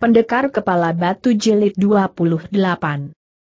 Pendekar Kepala Batu Jilid 28.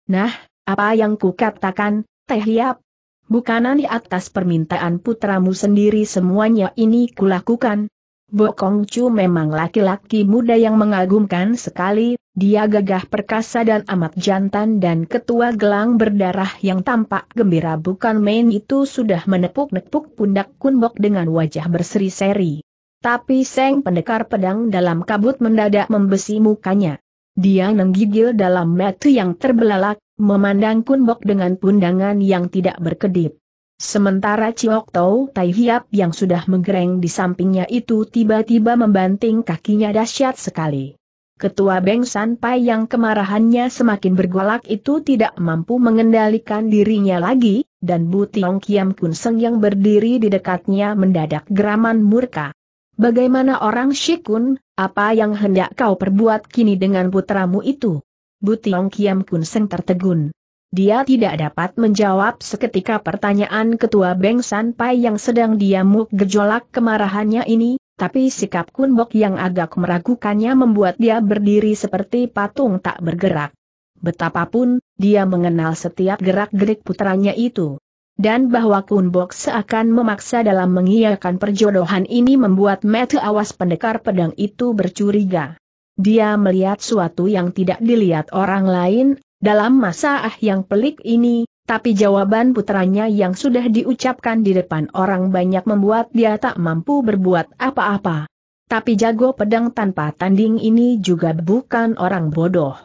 Nah, apa yang kukatakan, Teh Hiap? Bukanan di atas permintaan putramu sendiri semuanya ini kulakukan. Bokong Chu memang laki-laki muda yang mengagumkan sekali, dia gagah perkasa dan amat jantan dan ketua gelang berdarah yang tampak gembira bukan main itu sudah menepuk-nepuk pundak Kunbok dengan wajah berseri-seri. Tapi Seng Pendekar Pedang dalam kabut mendadak membesi mukanya. Dia menggigil dalam metu yang terbelalak, memandang Kunbok dengan pundangan yang tidak berkedip. Sementara Ciok Tau Tai Hiap yang sudah menggereng di sampingnya itu tiba-tiba membanting kakinya dahsyat sekali. Ketua Beng San Pai yang kemarahannya semakin bergolak itu tidak mampu mengendalikan dirinya lagi, dan Bu Tiong Kiam Kun Seng yang berdiri di dekatnya mendadak geraman murka. Bagaimana orang Shikun, apa yang hendak kau perbuat kini dengan putramu itu? Butiong Kiam Kun Seng tertegun. Dia tidak dapat menjawab seketika pertanyaan ketua Beng San Pai yang sedang diamuk gejolak kemarahannya ini, tapi sikap Kun Bok yang agak meragukannya membuat dia berdiri seperti patung tak bergerak. Betapapun, dia mengenal setiap gerak-gerik putranya itu dan bahwa Kunbok seakan memaksa dalam mengiyakan perjodohan ini membuat mata awas pendekar pedang itu bercuriga. Dia melihat suatu yang tidak dilihat orang lain, dalam masa ah yang pelik ini, tapi jawaban putranya yang sudah diucapkan di depan orang banyak membuat dia tak mampu berbuat apa-apa. Tapi jago pedang tanpa tanding ini juga bukan orang bodoh.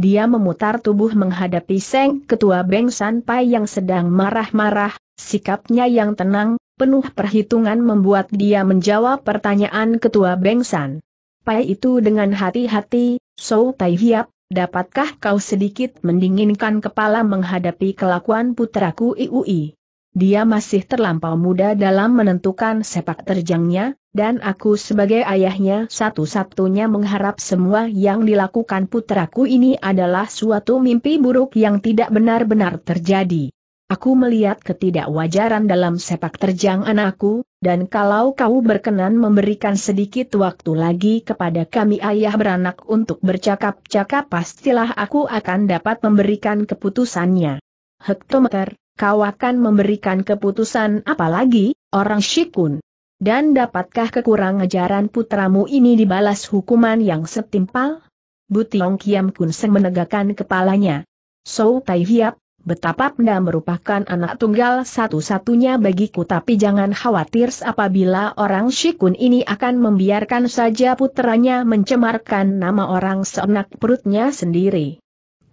Dia memutar tubuh menghadapi Seng Ketua Beng Sanpai yang sedang marah-marah, sikapnya yang tenang, penuh perhitungan membuat dia menjawab pertanyaan Ketua Beng San. Pai itu dengan hati-hati, So Tai Hiap, dapatkah kau sedikit mendinginkan kepala menghadapi kelakuan putraku Iui? Dia masih terlampau muda dalam menentukan sepak terjangnya, dan aku sebagai ayahnya satu-satunya mengharap semua yang dilakukan putraku ini adalah suatu mimpi buruk yang tidak benar-benar terjadi. Aku melihat ketidakwajaran dalam sepak terjang anakku, dan kalau kau berkenan memberikan sedikit waktu lagi kepada kami ayah beranak untuk bercakap-cakap pastilah aku akan dapat memberikan keputusannya. Hektometer kau akan memberikan keputusan apalagi orang Shikun? Dan dapatkah kekurang ajaran putramu ini dibalas hukuman yang setimpal? Butiong Kiam Kun Seng menegakkan kepalanya. So Tai Hiap, betapa Penda merupakan anak tunggal satu-satunya bagiku tapi jangan khawatir apabila orang Shikun ini akan membiarkan saja putranya mencemarkan nama orang seenak perutnya sendiri.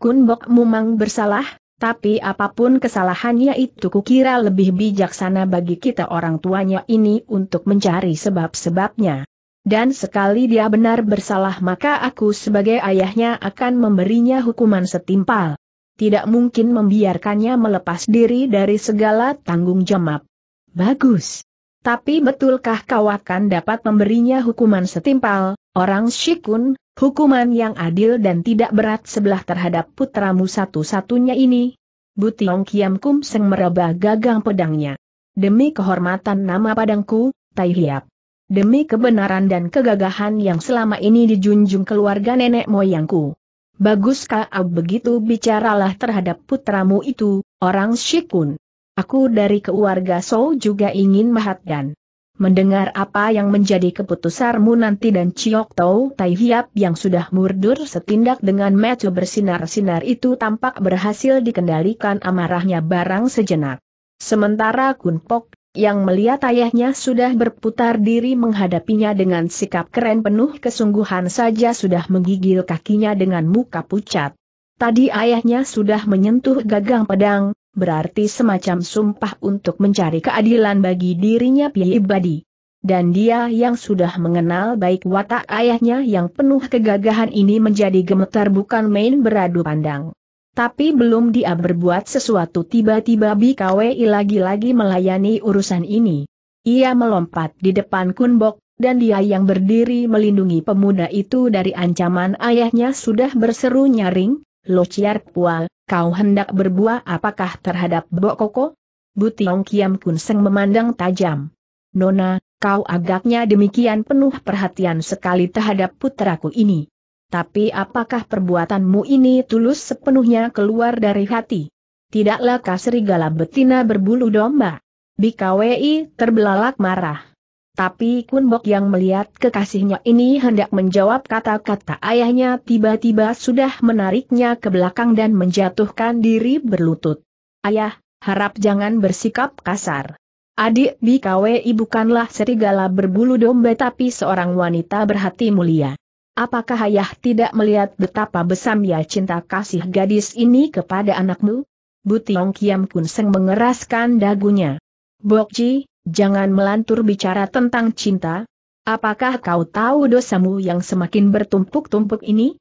Kun Bok Mumang bersalah, tapi apapun kesalahannya itu kukira lebih bijaksana bagi kita orang tuanya ini untuk mencari sebab-sebabnya. Dan sekali dia benar bersalah maka aku sebagai ayahnya akan memberinya hukuman setimpal. Tidak mungkin membiarkannya melepas diri dari segala tanggung jawab. Bagus. Tapi betulkah kau akan dapat memberinya hukuman setimpal, orang Shikun, Hukuman yang adil dan tidak berat sebelah terhadap putramu satu-satunya ini. Butiong Kiam Kum Seng meraba gagang pedangnya. Demi kehormatan nama padangku, Tai Hiap. Demi kebenaran dan kegagahan yang selama ini dijunjung keluarga nenek moyangku. Bagus kau begitu bicaralah terhadap putramu itu, orang Shikun. Aku dari keluarga Sou juga ingin dan mendengar apa yang menjadi keputusanmu nanti dan Ciok Tau Tai Hiap yang sudah murdur setindak dengan mata bersinar-sinar itu tampak berhasil dikendalikan amarahnya barang sejenak. Sementara Kun Pok, yang melihat ayahnya sudah berputar diri menghadapinya dengan sikap keren penuh kesungguhan saja sudah menggigil kakinya dengan muka pucat. Tadi ayahnya sudah menyentuh gagang pedang, berarti semacam sumpah untuk mencari keadilan bagi dirinya pribadi. Dan dia yang sudah mengenal baik watak ayahnya yang penuh kegagahan ini menjadi gemetar bukan main beradu pandang. Tapi belum dia berbuat sesuatu tiba-tiba BKWI lagi-lagi melayani urusan ini. Ia melompat di depan Kunbok, dan dia yang berdiri melindungi pemuda itu dari ancaman ayahnya sudah berseru nyaring, Lo Ciar Pua, kau hendak berbuah apakah terhadap Koko? Butiong Kiam Kun Seng memandang tajam. Nona, kau agaknya demikian penuh perhatian sekali terhadap putraku ini. Tapi apakah perbuatanmu ini tulus sepenuhnya keluar dari hati? Tidaklah serigala betina berbulu domba. Bikawi terbelalak marah. Tapi Kun Bok yang melihat kekasihnya ini hendak menjawab kata-kata ayahnya tiba-tiba sudah menariknya ke belakang dan menjatuhkan diri berlutut. Ayah, harap jangan bersikap kasar. Adik Bikawe bukanlah serigala berbulu domba tapi seorang wanita berhati mulia. Apakah ayah tidak melihat betapa ya cinta kasih gadis ini kepada anakmu? Butiong Kiam Kun Seng mengeraskan dagunya. Bokji, jangan melantur bicara tentang cinta. Apakah kau tahu dosamu yang semakin bertumpuk-tumpuk ini?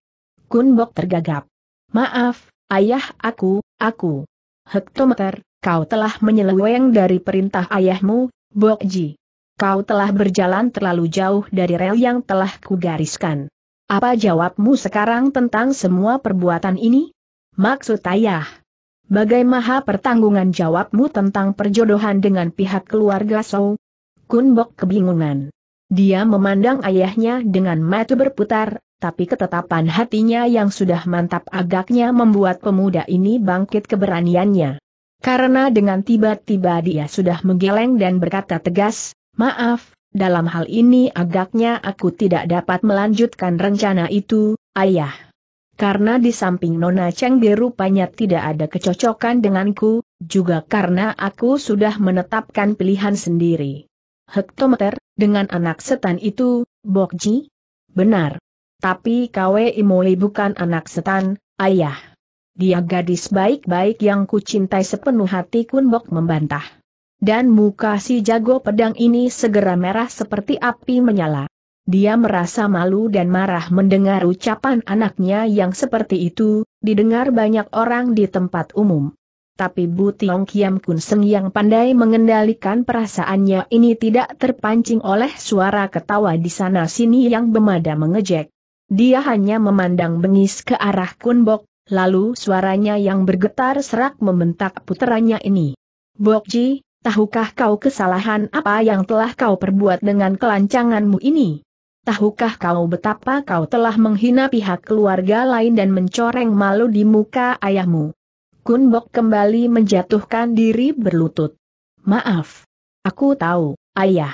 Kunbok tergagap. Maaf, ayah aku, aku. Hektometer, kau telah menyeleweng dari perintah ayahmu, Bokji. Kau telah berjalan terlalu jauh dari rel yang telah kugariskan. Apa jawabmu sekarang tentang semua perbuatan ini? Maksud ayah, Bagaimana pertanggungan jawabmu tentang perjodohan dengan pihak keluarga So? Kunbok kebingungan. Dia memandang ayahnya dengan mata berputar, tapi ketetapan hatinya yang sudah mantap agaknya membuat pemuda ini bangkit keberaniannya. Karena dengan tiba-tiba dia sudah menggeleng dan berkata tegas, maaf, dalam hal ini agaknya aku tidak dapat melanjutkan rencana itu, ayah karena di samping Nona Chengge rupanya tidak ada kecocokan denganku, juga karena aku sudah menetapkan pilihan sendiri. Hektometer, dengan anak setan itu, Bokji? Benar. Tapi Kwe Imoi bukan anak setan, ayah. Dia gadis baik-baik yang kucintai sepenuh hati Kunbok membantah. Dan muka si jago pedang ini segera merah seperti api menyala. Dia merasa malu dan marah mendengar ucapan anaknya yang seperti itu, didengar banyak orang di tempat umum. Tapi Bu Tiong Kiam Kun Seng yang pandai mengendalikan perasaannya ini tidak terpancing oleh suara ketawa di sana-sini yang bemada mengejek. Dia hanya memandang bengis ke arah Kun Bok, lalu suaranya yang bergetar serak membentak puteranya ini. Bok Ji, tahukah kau kesalahan apa yang telah kau perbuat dengan kelancanganmu ini? tahukah kau betapa kau telah menghina pihak keluarga lain dan mencoreng malu di muka ayahmu? Kun Bok kembali menjatuhkan diri berlutut. Maaf. Aku tahu, ayah.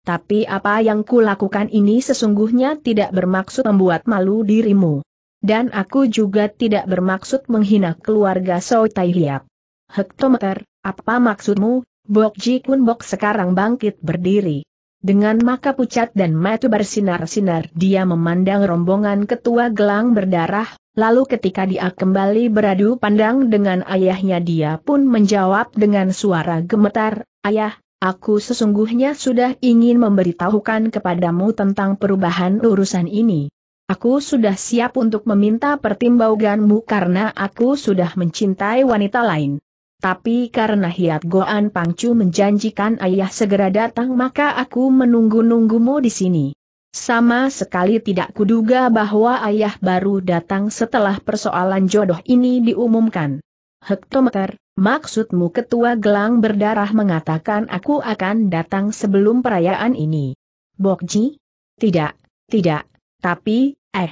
Tapi apa yang kulakukan ini sesungguhnya tidak bermaksud membuat malu dirimu. Dan aku juga tidak bermaksud menghina keluarga So Tai Hiap. Hektometer, apa maksudmu? Bok Ji Kun Bok sekarang bangkit berdiri. Dengan maka pucat dan mata bersinar-sinar dia memandang rombongan ketua gelang berdarah, lalu ketika dia kembali beradu pandang dengan ayahnya dia pun menjawab dengan suara gemetar, Ayah, aku sesungguhnya sudah ingin memberitahukan kepadamu tentang perubahan urusan ini. Aku sudah siap untuk meminta pertimbanganmu karena aku sudah mencintai wanita lain tapi karena Hiat Goan Pangcu menjanjikan ayah segera datang maka aku menunggu-nunggumu di sini. Sama sekali tidak kuduga bahwa ayah baru datang setelah persoalan jodoh ini diumumkan. Hektometer, maksudmu ketua gelang berdarah mengatakan aku akan datang sebelum perayaan ini. Bokji? Tidak, tidak, tapi, eh,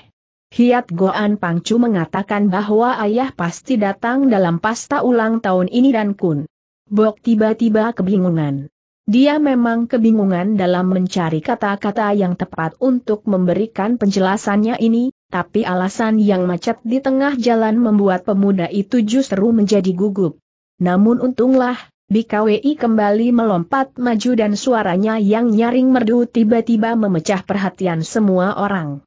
Hiat Goan Pangcu mengatakan bahwa ayah pasti datang dalam pasta ulang tahun ini dan kun. Bok tiba-tiba kebingungan. Dia memang kebingungan dalam mencari kata-kata yang tepat untuk memberikan penjelasannya ini, tapi alasan yang macet di tengah jalan membuat pemuda itu justru menjadi gugup. Namun untunglah, BKWI kembali melompat maju dan suaranya yang nyaring merdu tiba-tiba memecah perhatian semua orang.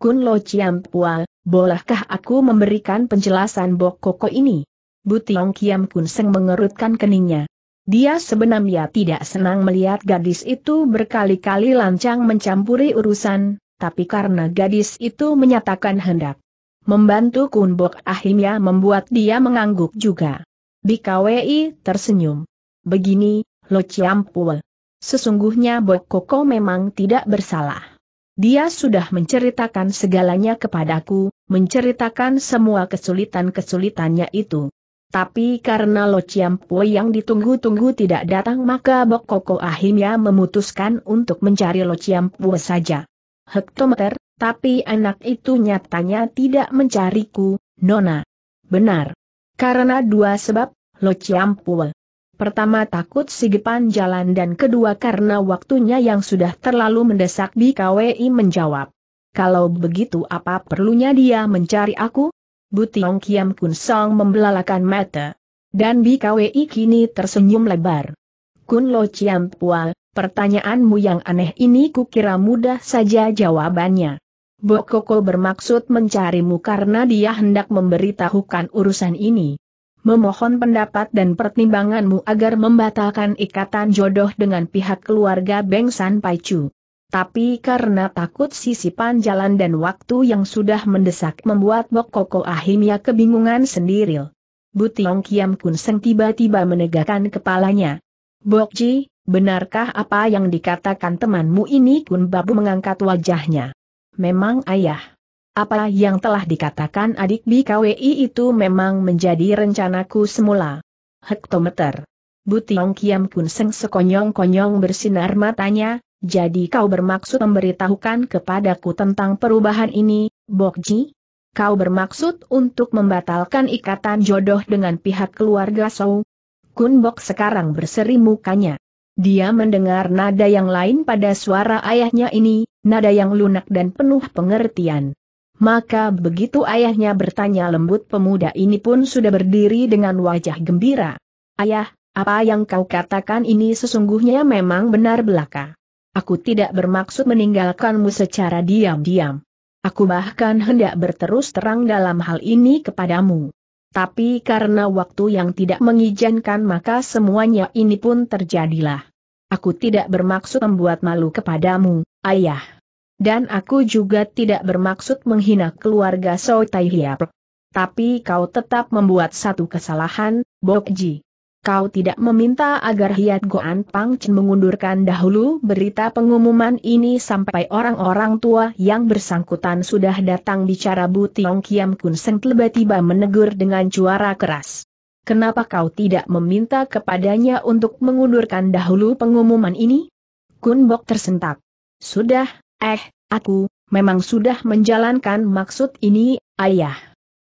Kun Lo Chiam Pua, bolehkah aku memberikan penjelasan Bok Koko ini? Butiong Kiam Kun Seng mengerutkan keningnya. Dia sebenarnya tidak senang melihat gadis itu berkali-kali lancang mencampuri urusan, tapi karena gadis itu menyatakan hendak membantu Kun Bok ahimya membuat dia mengangguk juga. Bikawi tersenyum. Begini, Lo Chiam Pua. Sesungguhnya Bok Koko memang tidak bersalah. Dia sudah menceritakan segalanya kepadaku, menceritakan semua kesulitan-kesulitannya itu. Tapi karena Lo Chiampo yang ditunggu-tunggu tidak datang maka Bokoko akhirnya memutuskan untuk mencari Lo Chiampo saja. Hektometer, tapi anak itu nyatanya tidak mencariku, Nona. Benar. Karena dua sebab, Lo Chiampo. Pertama takut sigepan jalan dan kedua karena waktunya yang sudah terlalu mendesak di Kwi menjawab. Kalau begitu apa perlunya dia mencari aku? Butiong Kiam Kun Song membelalakan mata. Dan BKWI kini tersenyum lebar. Kun Lo Chiam Pual, pertanyaanmu yang aneh ini kukira mudah saja jawabannya. Bokoko bermaksud mencarimu karena dia hendak memberitahukan urusan ini memohon pendapat dan pertimbanganmu agar membatalkan ikatan jodoh dengan pihak keluarga Beng San Pai Chu. Tapi karena takut sisipan jalan dan waktu yang sudah mendesak membuat Bok Koko Ahimya kebingungan sendiri. Butiong Kiam Kun Seng tiba-tiba menegakkan kepalanya. Ji, benarkah apa yang dikatakan temanmu ini Kun Babu mengangkat wajahnya? Memang ayah. Apa yang telah dikatakan adik BKWI itu memang menjadi rencanaku semula. Hektometer. Butiong Kiam Kun Seng sekonyong-konyong bersinar matanya, jadi kau bermaksud memberitahukan kepadaku tentang perubahan ini, Bokji? Kau bermaksud untuk membatalkan ikatan jodoh dengan pihak keluarga Sou? Kun Bok sekarang berseri mukanya. Dia mendengar nada yang lain pada suara ayahnya ini, nada yang lunak dan penuh pengertian. Maka begitu ayahnya bertanya lembut pemuda ini pun sudah berdiri dengan wajah gembira. Ayah, apa yang kau katakan ini sesungguhnya memang benar belaka. Aku tidak bermaksud meninggalkanmu secara diam-diam. Aku bahkan hendak berterus terang dalam hal ini kepadamu. Tapi karena waktu yang tidak mengizinkan maka semuanya ini pun terjadilah. Aku tidak bermaksud membuat malu kepadamu, ayah. Dan aku juga tidak bermaksud menghina keluarga So Tai Hiap. Tapi kau tetap membuat satu kesalahan, Bok Ji. Kau tidak meminta agar Hiat Goan Pang Chen mengundurkan dahulu berita pengumuman ini sampai orang-orang tua yang bersangkutan sudah datang bicara Bu Tiong Kiam Kun Seng tiba-tiba menegur dengan suara keras. Kenapa kau tidak meminta kepadanya untuk mengundurkan dahulu pengumuman ini? Kun Bok tersentak. Sudah, Eh, aku, memang sudah menjalankan maksud ini, ayah.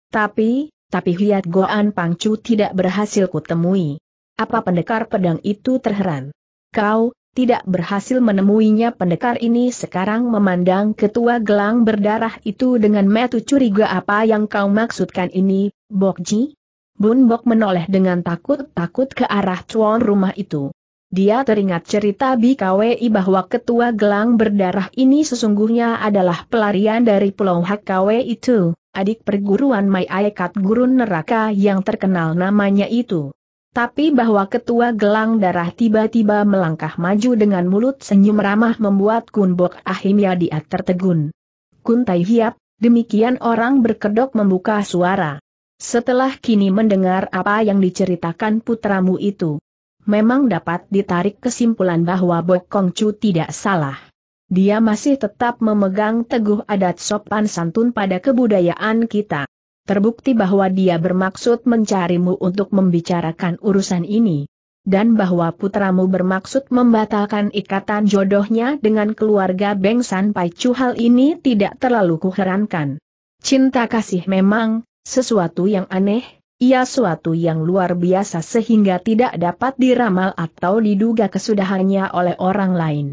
Tapi, tapi Hiat Goan Pangcu tidak berhasil kutemui. Apa pendekar pedang itu terheran? Kau, tidak berhasil menemuinya pendekar ini sekarang memandang ketua gelang berdarah itu dengan metu curiga apa yang kau maksudkan ini, Bokji? Bun Bok menoleh dengan takut-takut ke arah tuan rumah itu. Dia teringat cerita BKWI bahwa ketua gelang berdarah ini sesungguhnya adalah pelarian dari pulau HKW itu, adik perguruan Mai Aekat Gurun Neraka yang terkenal namanya itu. Tapi bahwa ketua gelang darah tiba-tiba melangkah maju dengan mulut senyum ramah membuat Kunbok Ahimyadiat tertegun. Kuntai Hiap, demikian orang berkedok membuka suara. Setelah kini mendengar apa yang diceritakan putramu itu, memang dapat ditarik kesimpulan bahwa Bok Kong Chu tidak salah. Dia masih tetap memegang teguh adat sopan santun pada kebudayaan kita. Terbukti bahwa dia bermaksud mencarimu untuk membicarakan urusan ini. Dan bahwa putramu bermaksud membatalkan ikatan jodohnya dengan keluarga Beng San Pai Chu hal ini tidak terlalu kuherankan. Cinta kasih memang, sesuatu yang aneh, ia suatu yang luar biasa sehingga tidak dapat diramal atau diduga kesudahannya oleh orang lain.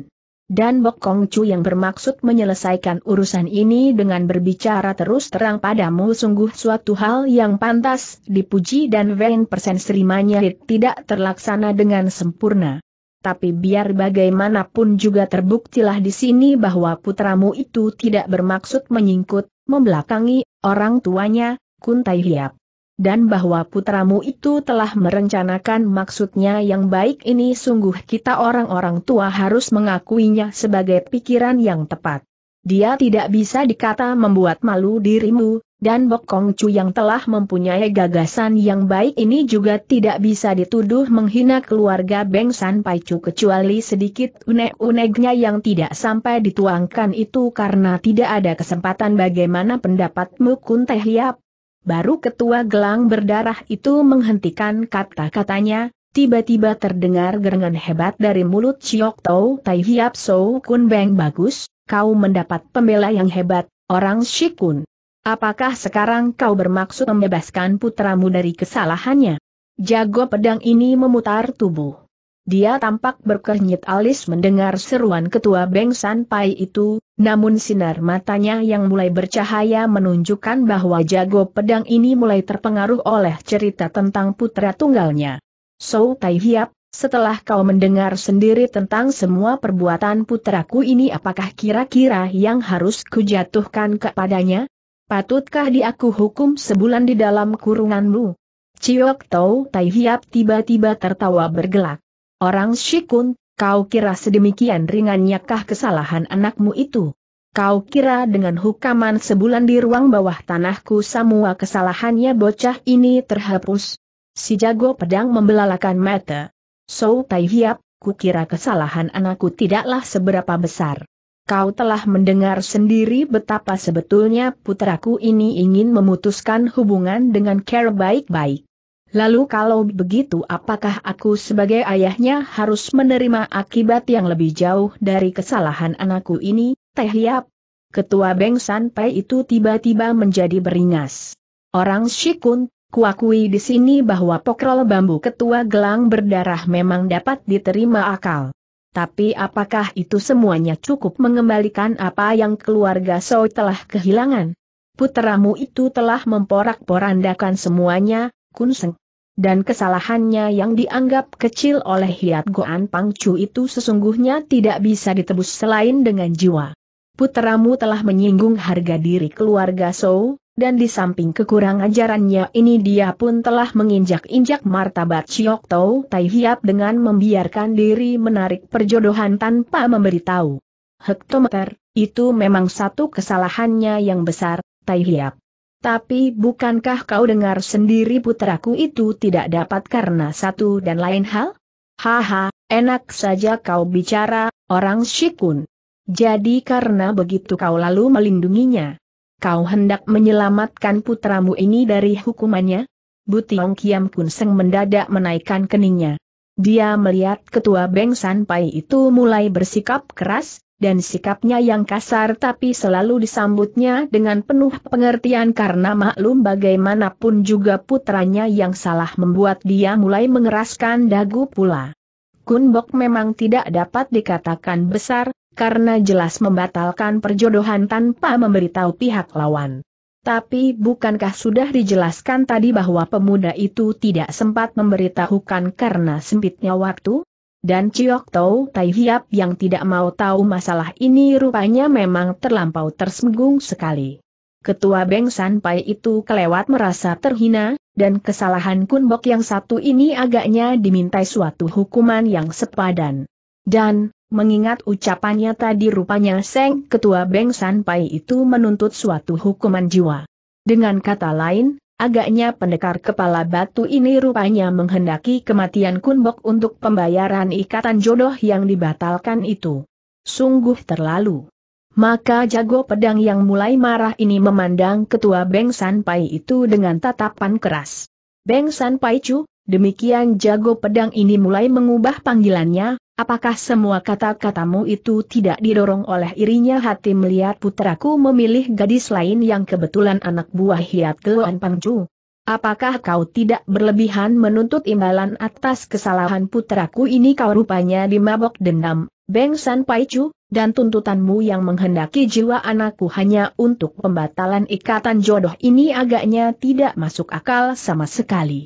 Dan Bok Kong Chu yang bermaksud menyelesaikan urusan ini dengan berbicara terus terang padamu sungguh suatu hal yang pantas dipuji dan Wen persen serimanya tidak terlaksana dengan sempurna. Tapi biar bagaimanapun juga terbuktilah di sini bahwa putramu itu tidak bermaksud menyingkut, membelakangi, orang tuanya, Kuntai Hiap dan bahwa putramu itu telah merencanakan maksudnya yang baik ini sungguh kita orang-orang tua harus mengakuinya sebagai pikiran yang tepat. Dia tidak bisa dikata membuat malu dirimu, dan Bok Kong Chu yang telah mempunyai gagasan yang baik ini juga tidak bisa dituduh menghina keluarga Beng San Pai Chu kecuali sedikit unek-uneknya yang tidak sampai dituangkan itu karena tidak ada kesempatan bagaimana pendapatmu Kun Teh Hiap, Baru ketua gelang berdarah itu menghentikan kata-katanya, tiba-tiba terdengar gerengan hebat dari mulut Chiok Tau Tai Hiap So Kun Beng Bagus, kau mendapat pembela yang hebat, orang Shikun. Apakah sekarang kau bermaksud membebaskan putramu dari kesalahannya? Jago pedang ini memutar tubuh. Dia tampak berkernyit alis mendengar seruan ketua Beng San itu, namun sinar matanya yang mulai bercahaya menunjukkan bahwa jago pedang ini mulai terpengaruh oleh cerita tentang putra tunggalnya. So Tai Hiap, setelah kau mendengar sendiri tentang semua perbuatan putraku ini apakah kira-kira yang harus kujatuhkan kepadanya? Patutkah diaku hukum sebulan di dalam kurunganmu? Ciok Tau Tai Hiap tiba-tiba tertawa bergelak. Orang Shikun, kau kira sedemikian ringannyakah kesalahan anakmu itu? Kau kira dengan hukaman sebulan di ruang bawah tanahku semua kesalahannya bocah ini terhapus? Si jago pedang membelalakan mata. So Tai Hiap, kira kesalahan anakku tidaklah seberapa besar. Kau telah mendengar sendiri betapa sebetulnya putraku ini ingin memutuskan hubungan dengan Care baik-baik. Lalu kalau begitu apakah aku sebagai ayahnya harus menerima akibat yang lebih jauh dari kesalahan anakku ini, Teh Yap? Ketua Beng Sanpai itu tiba-tiba menjadi beringas. Orang Shikun, kuakui di sini bahwa pokrol bambu ketua gelang berdarah memang dapat diterima akal. Tapi apakah itu semuanya cukup mengembalikan apa yang keluarga Soi telah kehilangan? Putramu itu telah memporak-porandakan semuanya, Kunseng. Dan kesalahannya yang dianggap kecil oleh Hiat Goan Pangcu itu sesungguhnya tidak bisa ditebus selain dengan jiwa. Puteramu telah menyinggung harga diri keluarga Sou, dan di samping kekurangan ajarannya ini dia pun telah menginjak-injak martabat Chiok Tau Tai Hiap dengan membiarkan diri menarik perjodohan tanpa memberitahu. Hektometer, itu memang satu kesalahannya yang besar, Tai Hiap. Tapi bukankah kau dengar sendiri putraku itu tidak dapat karena satu dan lain hal? Haha, enak saja kau bicara, orang Shikun. Jadi karena begitu kau lalu melindunginya. Kau hendak menyelamatkan putramu ini dari hukumannya? Butiong Kiam Kun Seng mendadak menaikkan keningnya. Dia melihat ketua Beng San Pai itu mulai bersikap keras, dan sikapnya yang kasar tapi selalu disambutnya dengan penuh pengertian karena maklum bagaimanapun juga putranya yang salah membuat dia mulai mengeraskan dagu pula. Kunbok memang tidak dapat dikatakan besar, karena jelas membatalkan perjodohan tanpa memberitahu pihak lawan. Tapi bukankah sudah dijelaskan tadi bahwa pemuda itu tidak sempat memberitahukan karena sempitnya waktu? Dan Chiok Tau Tai Hiap yang tidak mau tahu masalah ini rupanya memang terlampau tersenggung sekali. Ketua Beng Pai itu kelewat merasa terhina, dan kesalahan Kunbok yang satu ini agaknya dimintai suatu hukuman yang sepadan. Dan, Mengingat ucapannya tadi rupanya Seng Ketua Beng Pai itu menuntut suatu hukuman jiwa. Dengan kata lain, Agaknya pendekar kepala batu ini rupanya menghendaki kematian Kunbok untuk pembayaran ikatan jodoh yang dibatalkan itu. Sungguh terlalu. Maka jago pedang yang mulai marah ini memandang ketua Beng San itu dengan tatapan keras. Beng San Pai Chu, demikian jago pedang ini mulai mengubah panggilannya, Apakah semua kata-katamu itu tidak didorong oleh irinya hati melihat putraku memilih gadis lain yang kebetulan anak buah Hiat Keluan Pangcu? Apakah kau tidak berlebihan menuntut imbalan atas kesalahan putraku ini kau rupanya dimabok dendam, Beng San Paichu, dan tuntutanmu yang menghendaki jiwa anakku hanya untuk pembatalan ikatan jodoh ini agaknya tidak masuk akal sama sekali.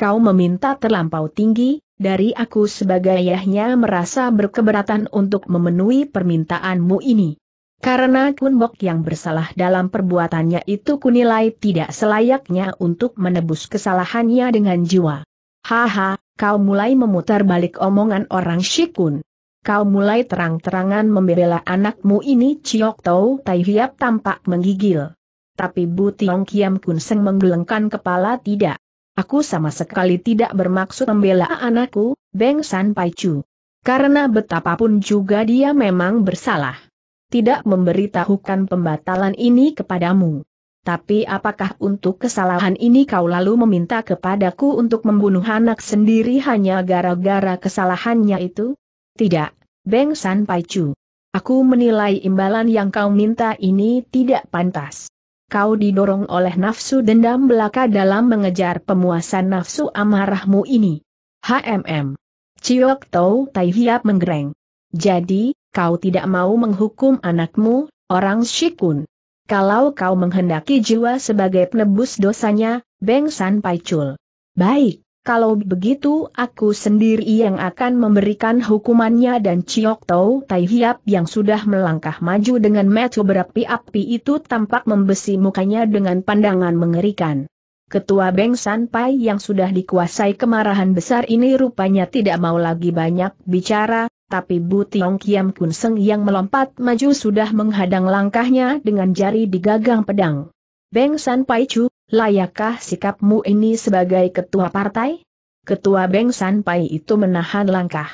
Kau meminta terlampau tinggi, dari aku sebagai ayahnya merasa berkeberatan untuk memenuhi permintaanmu ini. Karena Kunbok yang bersalah dalam perbuatannya itu kunilai tidak selayaknya untuk menebus kesalahannya dengan jiwa. Haha, kau mulai memutar balik omongan orang Shikun. Kau mulai terang-terangan membela anakmu ini Ciok Tau Tai tampak menggigil. Tapi Bu Tiong Kiam Kun Seng menggelengkan kepala tidak. Aku sama sekali tidak bermaksud membela anakku, Beng San Pai Chu. Karena betapapun juga dia memang bersalah. Tidak memberitahukan pembatalan ini kepadamu. Tapi apakah untuk kesalahan ini kau lalu meminta kepadaku untuk membunuh anak sendiri hanya gara-gara kesalahannya itu? Tidak, Beng San Pai Chu. Aku menilai imbalan yang kau minta ini tidak pantas kau didorong oleh nafsu dendam belaka dalam mengejar pemuasan nafsu amarahmu ini. HMM. Ciok Tau Tai Hiap menggereng. Jadi, kau tidak mau menghukum anakmu, orang Shikun. Kalau kau menghendaki jiwa sebagai penebus dosanya, Beng San Pai Chul. Baik. Kalau begitu aku sendiri yang akan memberikan hukumannya dan Ciok Tau Tai Hiap yang sudah melangkah maju dengan metu berapi-api itu tampak membesi mukanya dengan pandangan mengerikan. Ketua Beng San Pai yang sudah dikuasai kemarahan besar ini rupanya tidak mau lagi banyak bicara, tapi Bu Tiong Kiam Kun Seng yang melompat maju sudah menghadang langkahnya dengan jari di gagang pedang. Beng San Pai Chu, layakkah sikapmu ini sebagai ketua partai? Ketua Beng San Pai itu menahan langkah.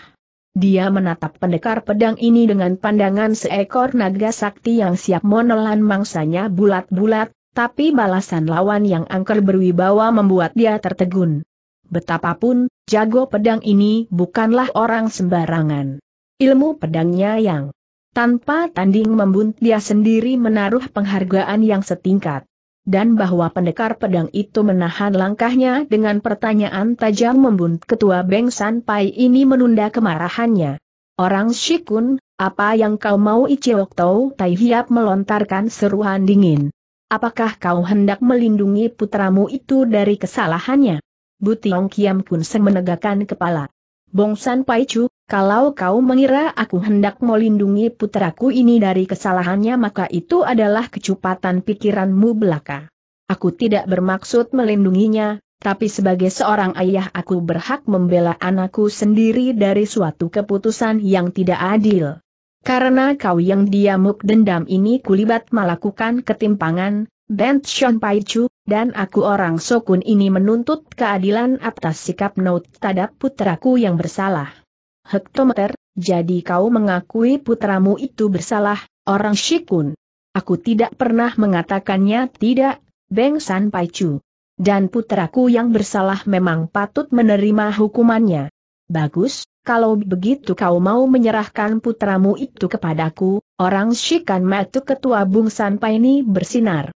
Dia menatap pendekar pedang ini dengan pandangan seekor naga sakti yang siap menelan mangsanya bulat-bulat, tapi balasan lawan yang angker berwibawa membuat dia tertegun. Betapapun, jago pedang ini bukanlah orang sembarangan. Ilmu pedangnya yang tanpa tanding membunt dia sendiri menaruh penghargaan yang setingkat dan bahwa pendekar pedang itu menahan langkahnya dengan pertanyaan tajam membunt ketua Beng San Pai ini menunda kemarahannya. Orang Shikun, apa yang kau mau Ichiok Tau Tai Hiap melontarkan seruan dingin. Apakah kau hendak melindungi putramu itu dari kesalahannya? Butiong Kiam Kun Sen menegakkan kepala. Bongsan Paicu, kalau kau mengira aku hendak melindungi puteraku ini dari kesalahannya maka itu adalah kecupatan pikiranmu belaka. Aku tidak bermaksud melindunginya, tapi sebagai seorang ayah aku berhak membela anakku sendiri dari suatu keputusan yang tidak adil. Karena kau yang diamuk dendam ini kulibat melakukan ketimpangan, Bent Pai Chu, dan aku orang Sokun ini menuntut keadilan atas sikap Naut terhadap putraku yang bersalah. Hektometer, jadi kau mengakui putramu itu bersalah, orang Shikun. Aku tidak pernah mengatakannya tidak, Beng San Pai Chu. Dan putraku yang bersalah memang patut menerima hukumannya. Bagus, kalau begitu kau mau menyerahkan putramu itu kepadaku, orang Shikan Matu ketua Bung San Pai ini bersinar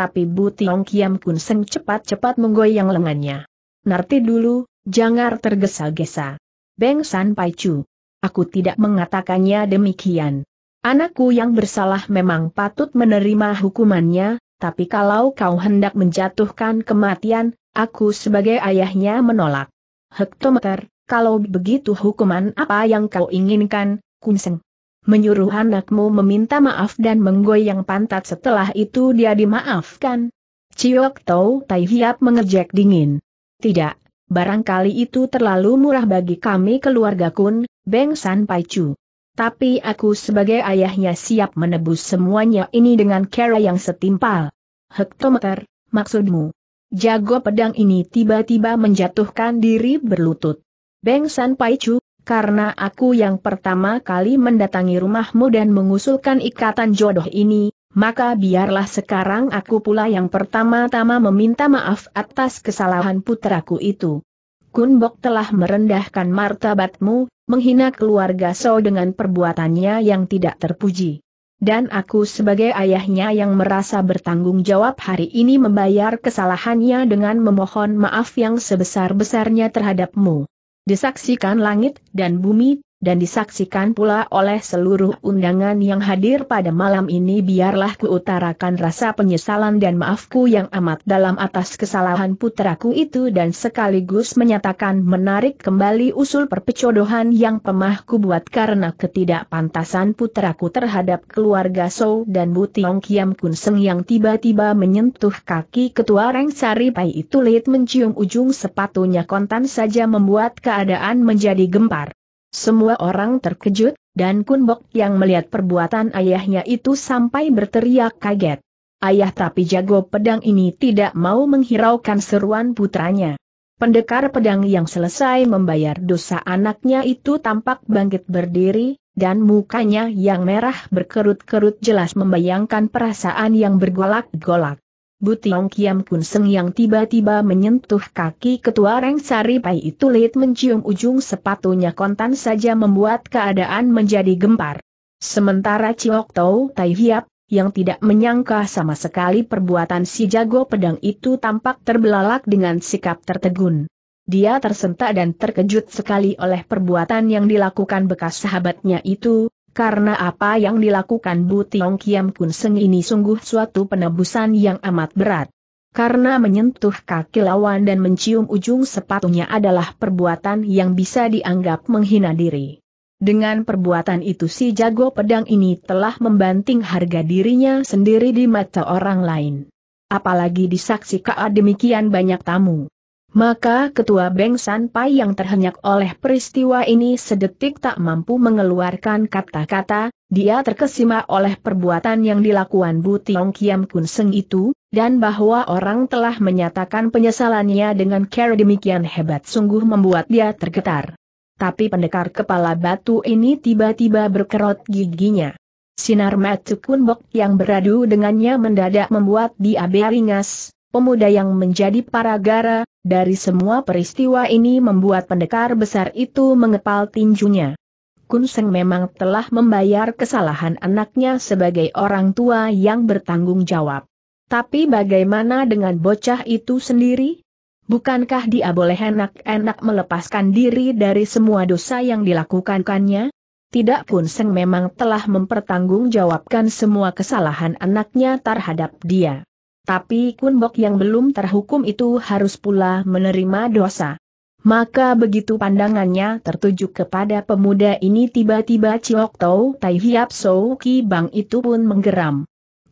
tapi Bu Tiong Kiam Kun Seng cepat-cepat menggoyang lengannya. Narti dulu, jangan tergesa-gesa. Beng San Pai Chu. Aku tidak mengatakannya demikian. Anakku yang bersalah memang patut menerima hukumannya, tapi kalau kau hendak menjatuhkan kematian, aku sebagai ayahnya menolak. Hektometer, kalau begitu hukuman apa yang kau inginkan, Kun Kunseng? menyuruh anakmu meminta maaf dan menggoyang pantat setelah itu dia dimaafkan. Ciok Tau Tai Hiap mengejek dingin. Tidak, barangkali itu terlalu murah bagi kami keluarga kun, Beng San Pai Chu. Tapi aku sebagai ayahnya siap menebus semuanya ini dengan cara yang setimpal. Hektometer, maksudmu? Jago pedang ini tiba-tiba menjatuhkan diri berlutut. Beng San Pai Chu, karena aku yang pertama kali mendatangi rumahmu dan mengusulkan ikatan jodoh ini, maka biarlah sekarang aku pula yang pertama-tama meminta maaf atas kesalahan putraku itu. Kunbok telah merendahkan martabatmu, menghina keluarga So dengan perbuatannya yang tidak terpuji. Dan aku sebagai ayahnya yang merasa bertanggung jawab hari ini membayar kesalahannya dengan memohon maaf yang sebesar-besarnya terhadapmu disaksikan langit dan bumi, dan disaksikan pula oleh seluruh undangan yang hadir pada malam ini biarlah kuutarakan rasa penyesalan dan maafku yang amat dalam atas kesalahan putraku itu dan sekaligus menyatakan menarik kembali usul perpecodohan yang pemahku buat karena ketidakpantasan putraku terhadap keluarga Sou dan Butiong Kiam Kun Seng yang tiba-tiba menyentuh kaki ketua Reng Sari Pai itu lit mencium ujung sepatunya kontan saja membuat keadaan menjadi gempar. Semua orang terkejut, dan Kunbok yang melihat perbuatan ayahnya itu sampai berteriak kaget. Ayah tapi jago pedang ini tidak mau menghiraukan seruan putranya. Pendekar pedang yang selesai membayar dosa anaknya itu tampak bangkit berdiri, dan mukanya yang merah berkerut-kerut jelas membayangkan perasaan yang bergolak-golak. Butiong Kiam Kun Seng yang tiba-tiba menyentuh kaki ketua Reng Sari Pai itu lit mencium ujung sepatunya kontan saja membuat keadaan menjadi gempar. Sementara Ciok Tau Tai Hiap, yang tidak menyangka sama sekali perbuatan si jago pedang itu tampak terbelalak dengan sikap tertegun. Dia tersentak dan terkejut sekali oleh perbuatan yang dilakukan bekas sahabatnya itu, karena apa yang dilakukan Bu Tiong Kiam Kun Seng ini sungguh suatu penebusan yang amat berat. Karena menyentuh kaki lawan dan mencium ujung sepatunya adalah perbuatan yang bisa dianggap menghina diri. Dengan perbuatan itu si jago pedang ini telah membanting harga dirinya sendiri di mata orang lain. Apalagi disaksikan demikian banyak tamu. Maka ketua Beng Sanpai yang terhenyak oleh peristiwa ini sedetik tak mampu mengeluarkan kata-kata, dia terkesima oleh perbuatan yang dilakukan Bu Tiong Kiam Kun Seng itu, dan bahwa orang telah menyatakan penyesalannya dengan cara demikian hebat sungguh membuat dia tergetar. Tapi pendekar kepala batu ini tiba-tiba berkerut giginya. Sinar Kun Bok yang beradu dengannya mendadak membuat dia beringas, pemuda yang menjadi paragara, dari semua peristiwa ini membuat pendekar besar itu mengepal tinjunya. Seng memang telah membayar kesalahan anaknya sebagai orang tua yang bertanggung jawab. Tapi bagaimana dengan bocah itu sendiri? Bukankah dia boleh enak-enak melepaskan diri dari semua dosa yang dilakukannya? Tidak Seng memang telah mempertanggungjawabkan semua kesalahan anaknya terhadap dia. Tapi Kunbok yang belum terhukum itu harus pula menerima dosa. Maka begitu pandangannya tertuju kepada pemuda ini tiba-tiba Ciok Tau Tai Hiap So Ki Bang itu pun menggeram.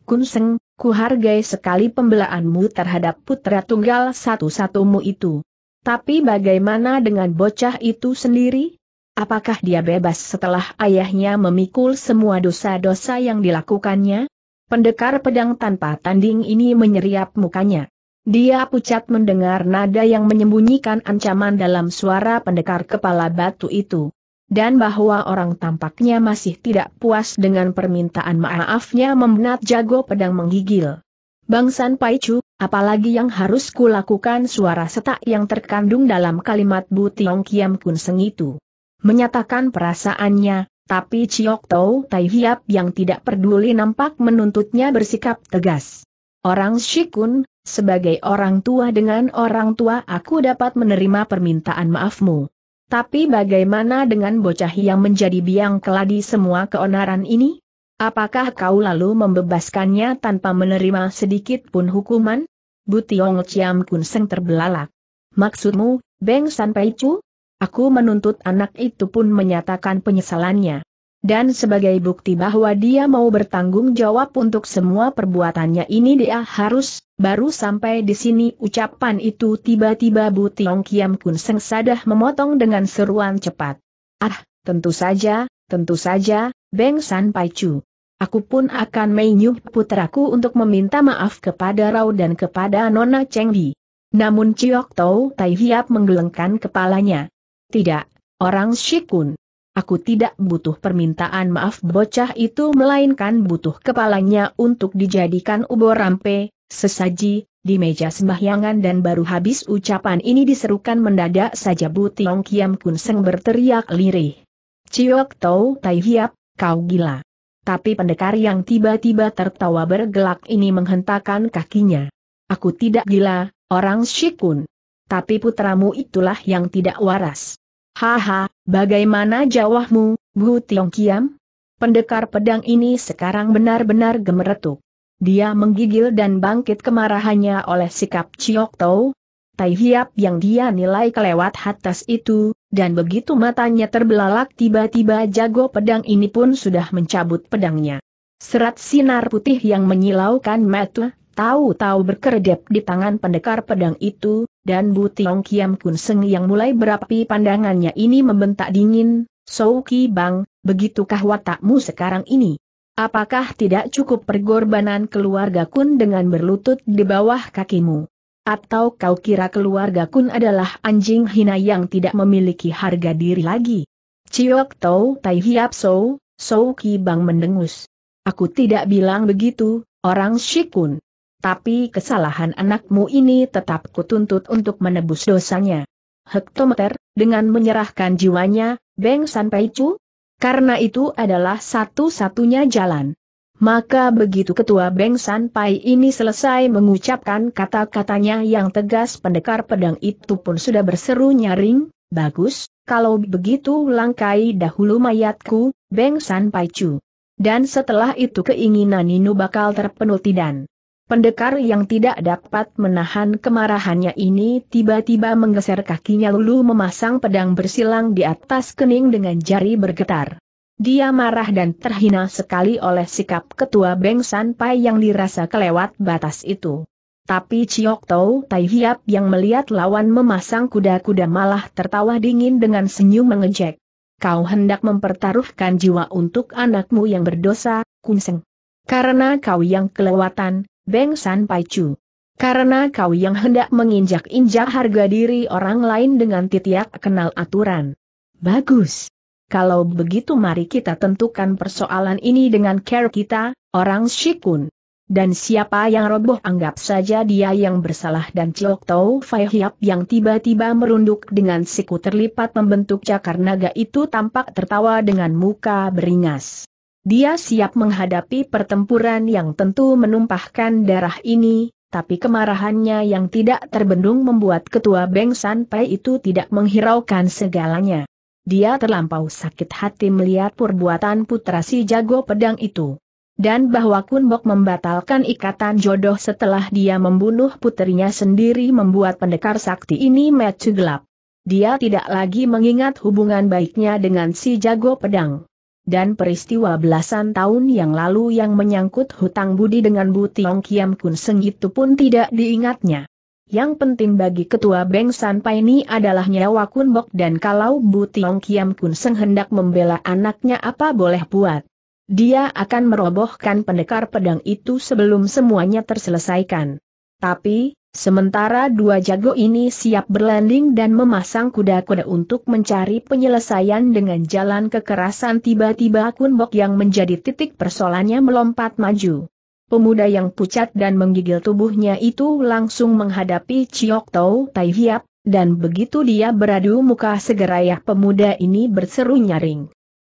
Kun Seng, ku hargai sekali pembelaanmu terhadap putra tunggal satu-satumu itu. Tapi bagaimana dengan bocah itu sendiri? Apakah dia bebas setelah ayahnya memikul semua dosa-dosa yang dilakukannya? Pendekar pedang tanpa tanding ini menyeriap mukanya. Dia pucat mendengar nada yang menyembunyikan ancaman dalam suara pendekar kepala batu itu. Dan bahwa orang tampaknya masih tidak puas dengan permintaan maafnya membenat jago pedang menggigil. Bangsan Chu, apalagi yang harus kulakukan suara setak yang terkandung dalam kalimat Bu Tiong Kiam Kun Seng itu. Menyatakan perasaannya, tapi Chiok Tau Tai Hiap yang tidak peduli nampak menuntutnya bersikap tegas. Orang Shikun, sebagai orang tua dengan orang tua aku dapat menerima permintaan maafmu. Tapi bagaimana dengan bocah yang menjadi biang keladi semua keonaran ini? Apakah kau lalu membebaskannya tanpa menerima sedikit pun hukuman? Butiong Chiam Kun Seng terbelalak. Maksudmu, Beng San Chu? Aku menuntut anak itu pun menyatakan penyesalannya. Dan sebagai bukti bahwa dia mau bertanggung jawab untuk semua perbuatannya ini dia harus, baru sampai di sini ucapan itu tiba-tiba Bu Tiong Kiam Kun Seng Sadah memotong dengan seruan cepat. Ah, tentu saja, tentu saja, Beng San Pai Chu. Aku pun akan menyuh putraku untuk meminta maaf kepada Rao dan kepada Nona Cheng Bi. Namun Ciok Tau Tai Hiap menggelengkan kepalanya. Tidak, orang Shikun. Aku tidak butuh permintaan maaf bocah itu melainkan butuh kepalanya untuk dijadikan ubo rampe, sesaji, di meja sembahyangan dan baru habis ucapan ini diserukan mendadak saja Bu Tiong Kiam Kun Seng berteriak lirih. Ciok Tau Tai Hiap, kau gila. Tapi pendekar yang tiba-tiba tertawa bergelak ini menghentakkan kakinya. Aku tidak gila, orang Shikun tapi putramu itulah yang tidak waras. Haha, bagaimana jawabmu, Bu Tiong Kiam? Pendekar pedang ini sekarang benar-benar gemeretuk. Dia menggigil dan bangkit kemarahannya oleh sikap Ciok Tau, Tai Hiap yang dia nilai kelewat atas itu, dan begitu matanya terbelalak tiba-tiba jago pedang ini pun sudah mencabut pedangnya. Serat sinar putih yang menyilaukan mata, tahu-tahu berkedip di tangan pendekar pedang itu, dan Bu Tiong Kiam Kun Seng yang mulai berapi pandangannya ini membentak dingin, Sou Ki Bang, begitukah watakmu sekarang ini? Apakah tidak cukup pergorbanan keluarga Kun dengan berlutut di bawah kakimu? Atau kau kira keluarga Kun adalah anjing hina yang tidak memiliki harga diri lagi? Ciok Tau Tai Hiap Sou, Sou Ki Bang mendengus. Aku tidak bilang begitu, orang Shikun tapi kesalahan anakmu ini tetap kutuntut untuk menebus dosanya. Hektometer, dengan menyerahkan jiwanya, Beng San Chu. Karena itu adalah satu-satunya jalan. Maka begitu ketua Beng San Pai ini selesai mengucapkan kata-katanya yang tegas pendekar pedang itu pun sudah berseru nyaring, bagus, kalau begitu langkai dahulu mayatku, Beng San Pai Chu. Dan setelah itu keinginan Nino bakal terpenuhi dan Pendekar yang tidak dapat menahan kemarahannya ini tiba-tiba menggeser kakinya lulu memasang pedang bersilang di atas kening dengan jari bergetar. Dia marah dan terhina sekali oleh sikap ketua Beng Sanpai yang dirasa kelewat batas itu. Tapi Chiok Tau Tai Hiap yang melihat lawan memasang kuda-kuda malah tertawa dingin dengan senyum mengejek. Kau hendak mempertaruhkan jiwa untuk anakmu yang berdosa, Kunseng. Karena kau yang kelewatan, Beng San Pai Chu. Karena kau yang hendak menginjak-injak harga diri orang lain dengan titiak kenal aturan. Bagus. Kalau begitu mari kita tentukan persoalan ini dengan care kita, orang Shikun. Dan siapa yang roboh anggap saja dia yang bersalah dan Ciok Tau Fai Hiap yang tiba-tiba merunduk dengan siku terlipat membentuk cakar naga itu tampak tertawa dengan muka beringas. Dia siap menghadapi pertempuran yang tentu menumpahkan darah ini, tapi kemarahannya yang tidak terbendung membuat ketua Beng San itu tidak menghiraukan segalanya. Dia terlampau sakit hati melihat perbuatan putra si jago pedang itu dan bahwa Kunbok membatalkan ikatan jodoh setelah dia membunuh putrinya sendiri membuat pendekar sakti ini mati gelap. Dia tidak lagi mengingat hubungan baiknya dengan si jago pedang dan peristiwa belasan tahun yang lalu yang menyangkut hutang budi dengan Bu Tiong Kiam Kun Seng itu pun tidak diingatnya. Yang penting bagi ketua Beng San ini adalah nyawa Kun Bok dan kalau Bu Tiong Kiam Kun Seng hendak membela anaknya apa boleh buat. Dia akan merobohkan pendekar pedang itu sebelum semuanya terselesaikan. Tapi, Sementara dua jago ini siap berlanding dan memasang kuda-kuda untuk mencari penyelesaian dengan jalan kekerasan tiba-tiba Kunbok yang menjadi titik persoalannya melompat maju. Pemuda yang pucat dan menggigil tubuhnya itu langsung menghadapi Chiok Tau Tai Hiap, dan begitu dia beradu muka segera ya pemuda ini berseru nyaring.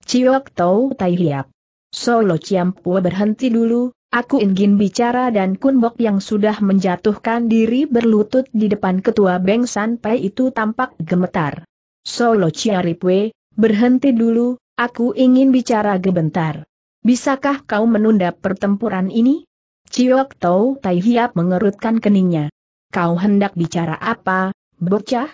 Chiok Tau Tai Hiap. Solo Chiampua berhenti dulu, Aku ingin bicara dan Kunbok yang sudah menjatuhkan diri berlutut di depan ketua Beng Sanpai itu tampak gemetar. Solo Ciaripwe, berhenti dulu, aku ingin bicara gebentar. Bisakah kau menunda pertempuran ini? Ciok Tau Tai Hiap mengerutkan keningnya. Kau hendak bicara apa, bocah?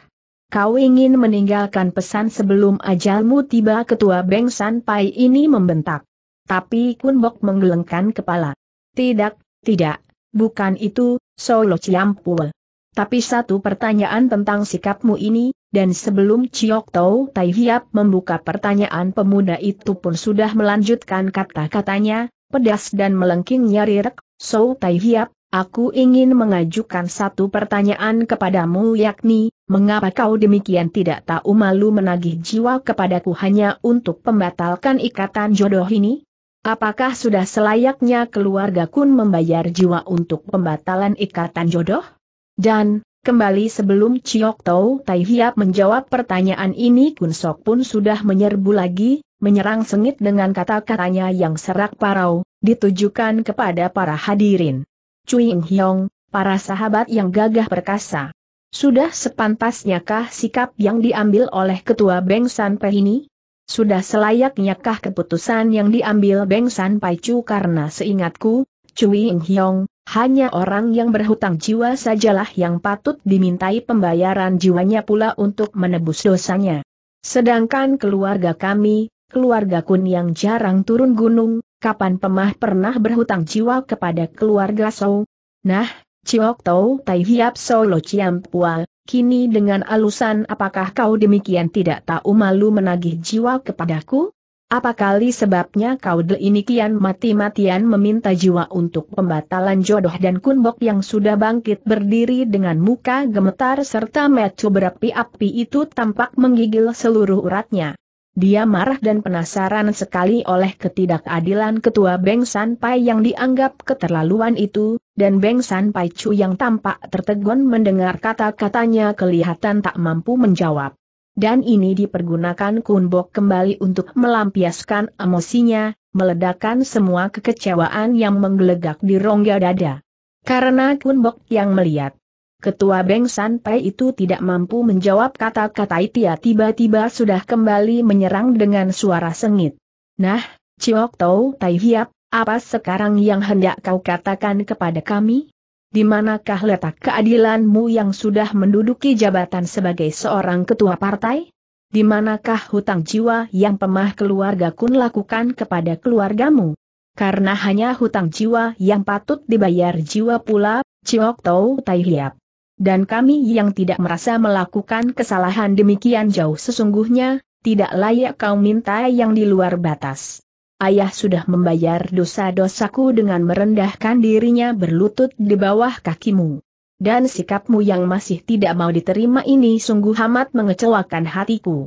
Kau ingin meninggalkan pesan sebelum ajalmu tiba ketua Beng Sanpai ini membentak. Tapi Kunbok menggelengkan kepala. Tidak, tidak, bukan itu, Solo Ciampul. Tapi satu pertanyaan tentang sikapmu ini, dan sebelum Ciok Tau Tai Hiap membuka pertanyaan pemuda itu pun sudah melanjutkan kata-katanya, pedas dan melengking nyarirek, So Tai Hiap, aku ingin mengajukan satu pertanyaan kepadamu yakni, mengapa kau demikian tidak tahu malu menagih jiwa kepadaku hanya untuk pembatalkan ikatan jodoh ini? Apakah sudah selayaknya keluarga Kun membayar jiwa untuk pembatalan ikatan jodoh? Dan, kembali sebelum Chiok Tau Tai Hiap menjawab pertanyaan ini Kun Sok pun sudah menyerbu lagi, menyerang sengit dengan kata-katanya yang serak parau, ditujukan kepada para hadirin. Cui In Hyong, para sahabat yang gagah perkasa. Sudah sepantasnyakah sikap yang diambil oleh Ketua Beng San ini? Sudah selayaknya kah keputusan yang diambil Beng San Chu karena seingatku, Cui Ing Hiong, hanya orang yang berhutang jiwa sajalah yang patut dimintai pembayaran jiwanya pula untuk menebus dosanya. Sedangkan keluarga kami, keluarga kun yang jarang turun gunung, kapan pemah pernah berhutang jiwa kepada keluarga Sou? Nah, Chiok Tau Tai Hiap Solo chiam pua kini dengan alusan apakah kau demikian tidak tahu malu menagih jiwa kepadaku? Apa kali sebabnya kau de ini kian mati-matian meminta jiwa untuk pembatalan jodoh dan kunbok yang sudah bangkit berdiri dengan muka gemetar serta metu berapi-api itu tampak menggigil seluruh uratnya. Dia marah dan penasaran sekali oleh ketidakadilan ketua Beng San Pai yang dianggap keterlaluan itu, dan Beng San Pai Chu yang tampak tertegun mendengar kata-katanya kelihatan tak mampu menjawab. Dan ini dipergunakan Kunbok kembali untuk melampiaskan emosinya, meledakkan semua kekecewaan yang menggelegak di rongga dada. Karena Kunbok yang melihat Ketua Beng Sanpai itu tidak mampu menjawab kata-kata ya tiba-tiba sudah kembali menyerang dengan suara sengit. Nah, Ciok Tau Tai Hiap, apa sekarang yang hendak kau katakan kepada kami? Di manakah letak keadilanmu yang sudah menduduki jabatan sebagai seorang ketua partai? Di manakah hutang jiwa yang pemah keluarga kun lakukan kepada keluargamu? Karena hanya hutang jiwa yang patut dibayar jiwa pula, Ciok Tau Tai Hiap dan kami yang tidak merasa melakukan kesalahan demikian jauh sesungguhnya, tidak layak kau minta yang di luar batas. Ayah sudah membayar dosa-dosaku dengan merendahkan dirinya berlutut di bawah kakimu. Dan sikapmu yang masih tidak mau diterima ini sungguh amat mengecewakan hatiku.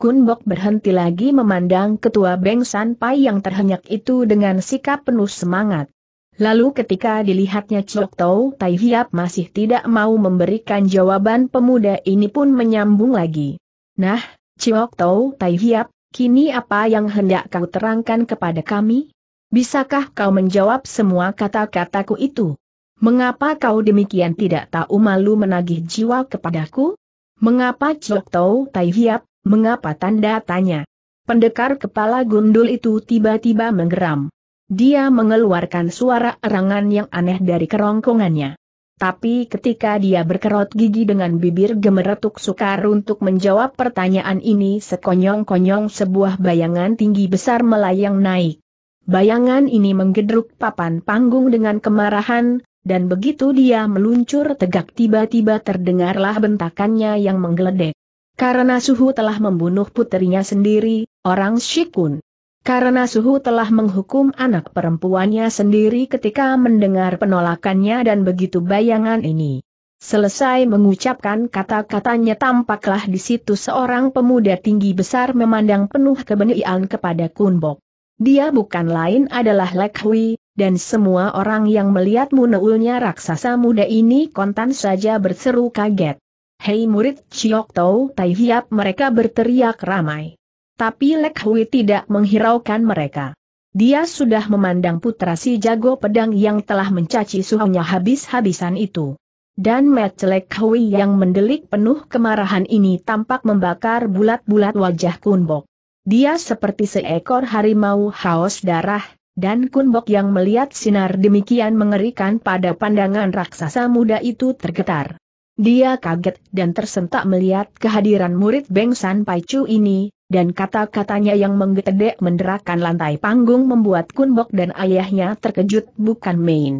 Kunbok berhenti lagi memandang ketua Beng Sanpai yang terhenyak itu dengan sikap penuh semangat. Lalu ketika dilihatnya Chok Tau Tai Hiap masih tidak mau memberikan jawaban pemuda ini pun menyambung lagi. Nah, Chok Tau Tai Hiap, kini apa yang hendak kau terangkan kepada kami? Bisakah kau menjawab semua kata-kataku itu? Mengapa kau demikian tidak tahu malu menagih jiwa kepadaku? Mengapa Chok Tau Tai Hiap, mengapa tanda tanya? Pendekar kepala gundul itu tiba-tiba menggeram. Dia mengeluarkan suara erangan yang aneh dari kerongkongannya. Tapi ketika dia berkerut gigi dengan bibir gemeretuk sukar untuk menjawab pertanyaan ini sekonyong-konyong sebuah bayangan tinggi besar melayang naik. Bayangan ini menggedruk papan panggung dengan kemarahan, dan begitu dia meluncur tegak tiba-tiba terdengarlah bentakannya yang menggeledek. Karena suhu telah membunuh putrinya sendiri, orang Shikun. Karena Suhu telah menghukum anak perempuannya sendiri ketika mendengar penolakannya dan begitu bayangan ini. Selesai mengucapkan kata-katanya tampaklah di situ seorang pemuda tinggi besar memandang penuh kebenian kepada Kunbok. Dia bukan lain adalah Lek Hui, dan semua orang yang melihat muneulnya raksasa muda ini kontan saja berseru kaget. Hei murid Chiok Tau Tai Hiap mereka berteriak ramai. Tapi Lek Hui tidak menghiraukan mereka. Dia sudah memandang putra si jago pedang yang telah mencaci suhunya habis-habisan itu. Dan Lek Hui yang mendelik penuh kemarahan ini tampak membakar bulat-bulat wajah Kunbok. Dia seperti seekor harimau haus darah, dan Kunbok yang melihat sinar demikian mengerikan pada pandangan raksasa muda itu tergetar. Dia kaget dan tersentak melihat kehadiran murid Beng San Pai Chu ini, dan kata-katanya yang menggedek menderakan lantai panggung membuat Kunbok dan ayahnya terkejut bukan main.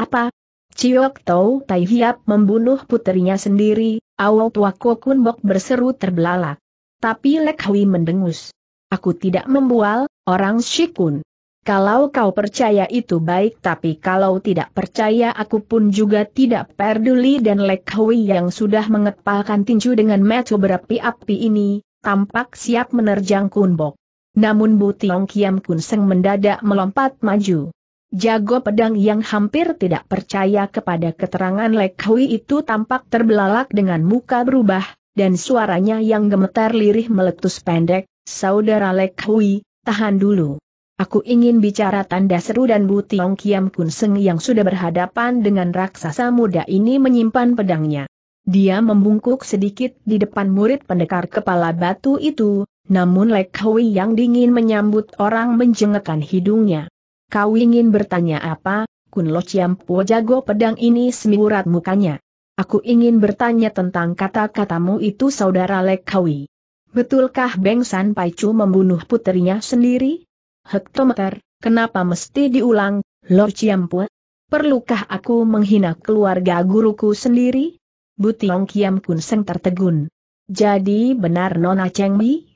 Apa? Ciok Tau Tai Hiap membunuh putrinya sendiri, awal tuaku Kunbok berseru terbelalak. Tapi Lek Hui mendengus. Aku tidak membual, orang Shikun. Kalau kau percaya itu baik tapi kalau tidak percaya aku pun juga tidak peduli dan Lek Hui yang sudah mengepalkan tinju dengan metu berapi-api ini, tampak siap menerjang Kunbok. Namun Bu Tiong Kiam Kun Seng mendadak melompat maju. Jago pedang yang hampir tidak percaya kepada keterangan Lek Hui itu tampak terbelalak dengan muka berubah, dan suaranya yang gemetar lirih meletus pendek, Saudara Lek Hui, tahan dulu. Aku ingin bicara tanda seru dan Bu Tiong Kiam Kun Seng yang sudah berhadapan dengan raksasa muda ini menyimpan pedangnya. Dia membungkuk sedikit di depan murid pendekar kepala batu itu, namun Lek Hui yang dingin menyambut orang menjengekkan hidungnya. Kau ingin bertanya apa, Kun Lo Ciampo jago pedang ini semiurat mukanya. Aku ingin bertanya tentang kata-katamu itu saudara Lek Hui. Betulkah Beng San Pai membunuh putrinya sendiri? Hektometer, kenapa mesti diulang, Lord Ciampo? Perlukah aku menghina keluarga guruku sendiri? Butiong Kiam Kun Seng tertegun. Jadi benar Nona Cheng Mi?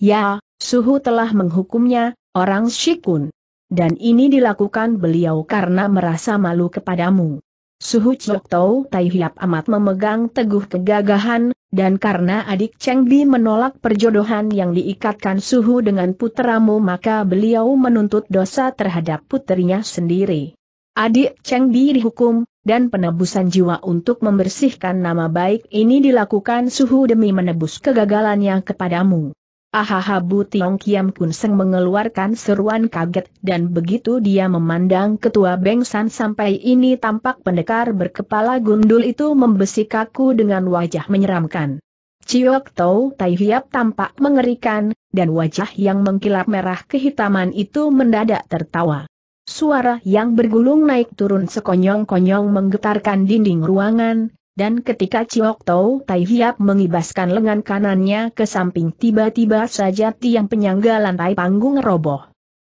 Ya, Suhu telah menghukumnya, orang Shikun. Dan ini dilakukan beliau karena merasa malu kepadamu. Suhu Chok Tau Tai Hiap amat memegang teguh kegagahan, dan karena adik Cheng Bi menolak perjodohan yang diikatkan Suhu dengan putramu maka beliau menuntut dosa terhadap putrinya sendiri. Adik Cheng Bi dihukum, dan penebusan jiwa untuk membersihkan nama baik ini dilakukan suhu demi menebus kegagalannya kepadamu. Ahaha Bu Tiong Kiam Kun Seng mengeluarkan seruan kaget dan begitu dia memandang ketua Bengsan sampai ini tampak pendekar berkepala gundul itu membesi kaku dengan wajah menyeramkan. Ciok Tau Tai Hiap tampak mengerikan, dan wajah yang mengkilap merah kehitaman itu mendadak tertawa. Suara yang bergulung naik turun sekonyong-konyong menggetarkan dinding ruangan, dan ketika Ciok Tau Tai Hiap mengibaskan lengan kanannya ke samping tiba-tiba saja tiang penyangga lantai panggung roboh.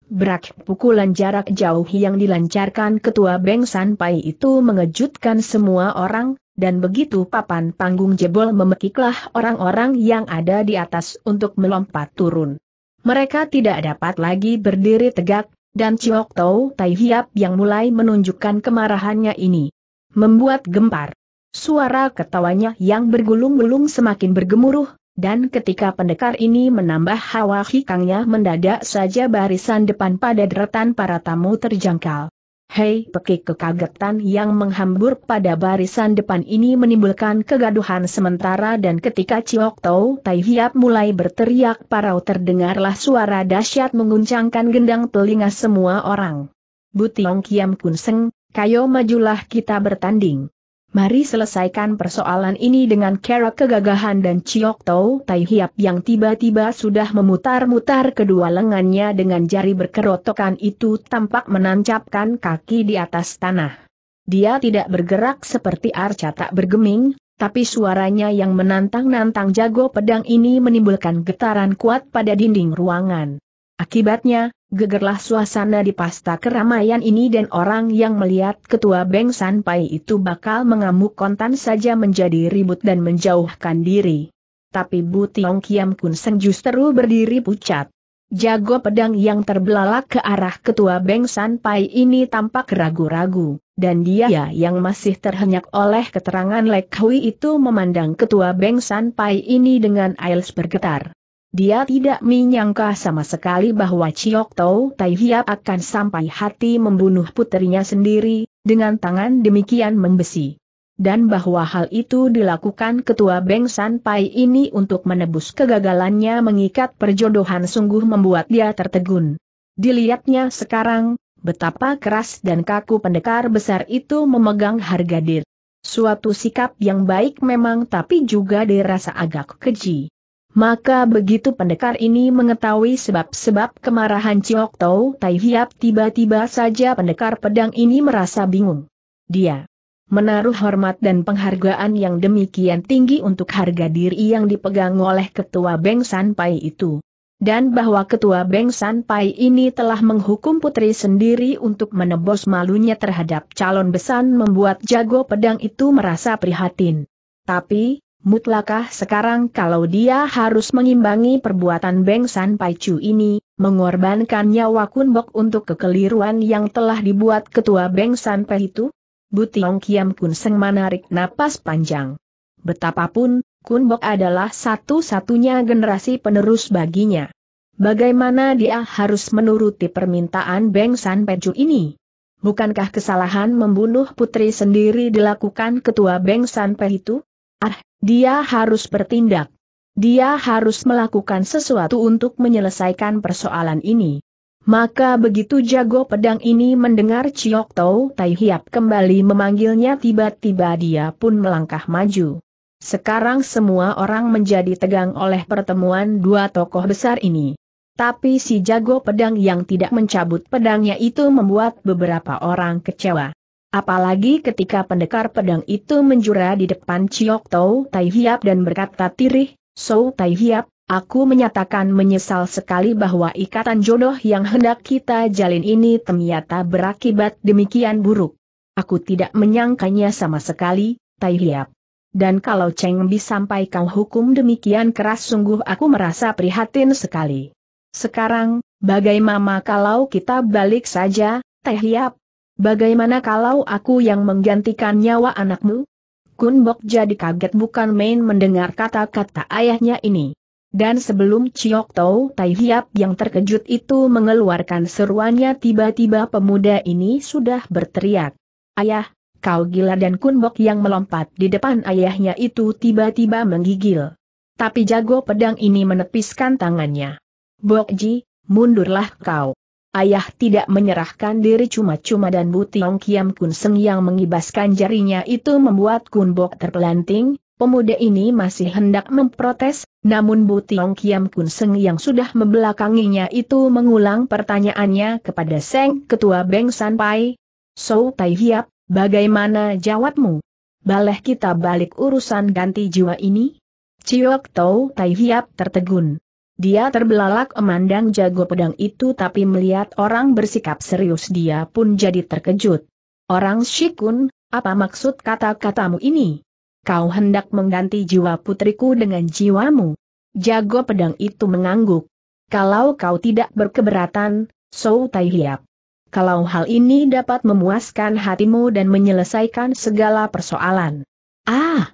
Berak pukulan jarak jauh yang dilancarkan ketua Beng San Pai itu mengejutkan semua orang, dan begitu papan panggung jebol memekiklah orang-orang yang ada di atas untuk melompat turun. Mereka tidak dapat lagi berdiri tegak, dan Chiok Tau Tai Hiap yang mulai menunjukkan kemarahannya ini. Membuat gempar. Suara ketawanya yang bergulung-gulung semakin bergemuruh, dan ketika pendekar ini menambah hawa hikangnya mendadak saja barisan depan pada deretan para tamu terjangkau. Hei pekik kekagetan yang menghambur pada barisan depan ini menimbulkan kegaduhan sementara dan ketika Ciok Tau Tai Hiap mulai berteriak parau terdengarlah suara dahsyat menguncangkan gendang telinga semua orang. Butiong Kiam Kun Seng, kayo majulah kita bertanding. Mari selesaikan persoalan ini dengan cara kegagahan dan Ciok Tau Tai Hiap yang tiba-tiba sudah memutar-mutar kedua lengannya dengan jari berkerotokan itu tampak menancapkan kaki di atas tanah. Dia tidak bergerak seperti arca tak bergeming, tapi suaranya yang menantang-nantang jago pedang ini menimbulkan getaran kuat pada dinding ruangan. Akibatnya, gegerlah suasana di pasta keramaian ini dan orang yang melihat ketua Beng San itu bakal mengamuk kontan saja menjadi ribut dan menjauhkan diri. Tapi Bu Tiong Kiam Kun Seng justru berdiri pucat. Jago pedang yang terbelalak ke arah ketua Beng San ini tampak ragu-ragu, dan dia yang masih terhenyak oleh keterangan Lek Hui itu memandang ketua Beng San ini dengan air bergetar. Dia tidak menyangka sama sekali bahwa Chiok Tau Tai Hiap akan sampai hati membunuh putrinya sendiri, dengan tangan demikian membesi. Dan bahwa hal itu dilakukan ketua Beng San Pai ini untuk menebus kegagalannya mengikat perjodohan sungguh membuat dia tertegun. Dilihatnya sekarang, betapa keras dan kaku pendekar besar itu memegang harga diri. Suatu sikap yang baik memang tapi juga dirasa agak keji. Maka begitu pendekar ini mengetahui sebab-sebab kemarahan Ciok Tau Tai Hiap tiba-tiba saja pendekar pedang ini merasa bingung. Dia menaruh hormat dan penghargaan yang demikian tinggi untuk harga diri yang dipegang oleh ketua Beng San Pai itu. Dan bahwa ketua Beng San Pai ini telah menghukum putri sendiri untuk menebus malunya terhadap calon besan membuat jago pedang itu merasa prihatin. Tapi, mutlakah sekarang kalau dia harus mengimbangi perbuatan Beng San Pai Chu ini, mengorbankan nyawa Kun Bok untuk kekeliruan yang telah dibuat ketua Beng San Pai itu? Butiong Kiam Kun Seng menarik napas panjang. Betapapun, Kun Bok adalah satu-satunya generasi penerus baginya. Bagaimana dia harus menuruti permintaan Beng San Pai Chu ini? Bukankah kesalahan membunuh putri sendiri dilakukan ketua Beng San Pai itu? Ah, dia harus bertindak. Dia harus melakukan sesuatu untuk menyelesaikan persoalan ini. Maka begitu jago pedang ini mendengar Ciok Tau Tai Hiap kembali memanggilnya tiba-tiba dia pun melangkah maju. Sekarang semua orang menjadi tegang oleh pertemuan dua tokoh besar ini. Tapi si jago pedang yang tidak mencabut pedangnya itu membuat beberapa orang kecewa. Apalagi ketika pendekar pedang itu menjura di depan Ciok Tau Tai Hiap dan berkata tirih, So Tai Hiap, aku menyatakan menyesal sekali bahwa ikatan jodoh yang hendak kita jalin ini ternyata berakibat demikian buruk. Aku tidak menyangkanya sama sekali, Tai Hiap. Dan kalau Cheng Bi sampai kau hukum demikian keras sungguh aku merasa prihatin sekali. Sekarang, bagaimana kalau kita balik saja, Tai Hiap, Bagaimana kalau aku yang menggantikan nyawa anakmu? Kun Bok jadi kaget bukan main mendengar kata-kata ayahnya ini. Dan sebelum Chiok Tau Tai Hiap yang terkejut itu mengeluarkan seruannya tiba-tiba pemuda ini sudah berteriak. Ayah, kau gila dan Kun Bok yang melompat di depan ayahnya itu tiba-tiba menggigil. Tapi jago pedang ini menepiskan tangannya. Bok Ji, mundurlah kau. Ayah tidak menyerahkan diri cuma-cuma dan Butiong Kiam Kun Seng yang mengibaskan jarinya itu membuat Kun Bok terpelanting, pemuda ini masih hendak memprotes, namun Butiong Kiam Kun Seng yang sudah membelakanginya itu mengulang pertanyaannya kepada Seng Ketua Beng San Pai. So Tai Hiap, bagaimana jawabmu? Baleh kita balik urusan ganti jiwa ini? Ciok Tau Tai Hiap tertegun. Dia terbelalak memandang jago pedang itu tapi melihat orang bersikap serius dia pun jadi terkejut. Orang Shikun, apa maksud kata-katamu ini? Kau hendak mengganti jiwa putriku dengan jiwamu. Jago pedang itu mengangguk. Kalau kau tidak berkeberatan, so Tai Hiap. Kalau hal ini dapat memuaskan hatimu dan menyelesaikan segala persoalan. Ah,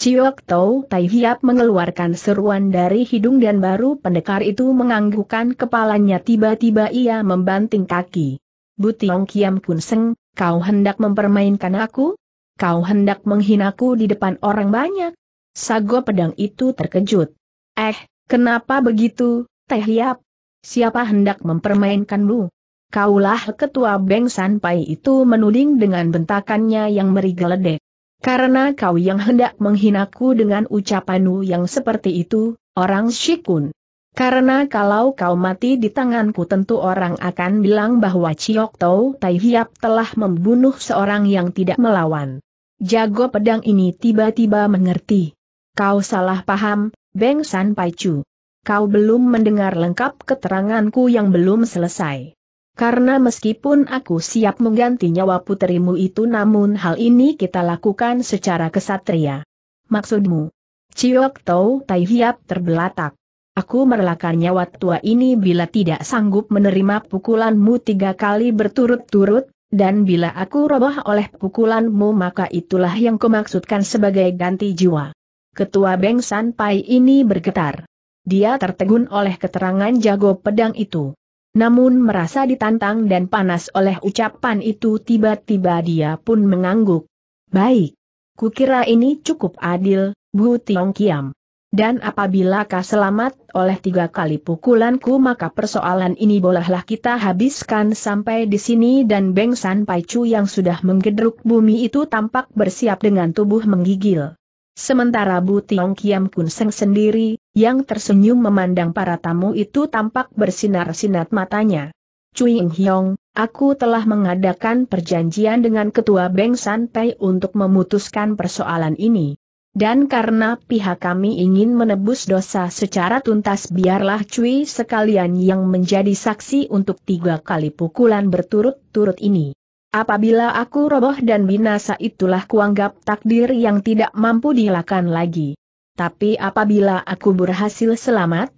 Ciok Tau Tai Hiap mengeluarkan seruan dari hidung dan baru pendekar itu menganggukkan kepalanya tiba-tiba ia membanting kaki. Butiong Kiam Kun Seng, kau hendak mempermainkan aku? Kau hendak menghinaku di depan orang banyak? Sago pedang itu terkejut. Eh, kenapa begitu, Teh Hiap? Siapa hendak mempermainkanmu? Kaulah ketua Beng Sanpai itu menuding dengan bentakannya yang merigeledek. Karena kau yang hendak menghinaku dengan ucapanmu yang seperti itu, orang Shikun. Karena kalau kau mati di tanganku tentu orang akan bilang bahwa Ciok Tau Tai Hiap telah membunuh seorang yang tidak melawan. Jago pedang ini tiba-tiba mengerti. Kau salah paham, Beng San Pai Chu. Kau belum mendengar lengkap keteranganku yang belum selesai. Karena meskipun aku siap mengganti nyawa puterimu itu namun hal ini kita lakukan secara kesatria. Maksudmu? Ciok Tau Tai Hiap terbelatak. Aku merelakan nyawa tua ini bila tidak sanggup menerima pukulanmu tiga kali berturut-turut, dan bila aku roboh oleh pukulanmu maka itulah yang kumaksudkan sebagai ganti jiwa. Ketua Beng San Pai ini bergetar. Dia tertegun oleh keterangan jago pedang itu. Namun merasa ditantang dan panas oleh ucapan itu tiba-tiba dia pun mengangguk. Baik. Kukira ini cukup adil, Bu Tiong Kiam. Dan apabila kau selamat oleh tiga kali pukulanku maka persoalan ini bolehlah kita habiskan sampai di sini dan Beng San Pai Chu yang sudah menggedruk bumi itu tampak bersiap dengan tubuh menggigil. Sementara Bu Tiong Kiam Kun Seng sendiri, yang tersenyum memandang para tamu itu tampak bersinar sinar matanya. Cui Hyong, aku telah mengadakan perjanjian dengan Ketua Beng San Pei untuk memutuskan persoalan ini. Dan karena pihak kami ingin menebus dosa secara tuntas biarlah Cui sekalian yang menjadi saksi untuk tiga kali pukulan berturut-turut ini. Apabila aku roboh dan binasa itulah kuanggap takdir yang tidak mampu dilakukan lagi. Tapi apabila aku berhasil selamat,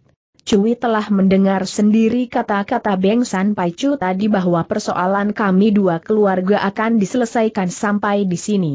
Cui telah mendengar sendiri kata-kata Beng San Pai Chu tadi bahwa persoalan kami dua keluarga akan diselesaikan sampai di sini.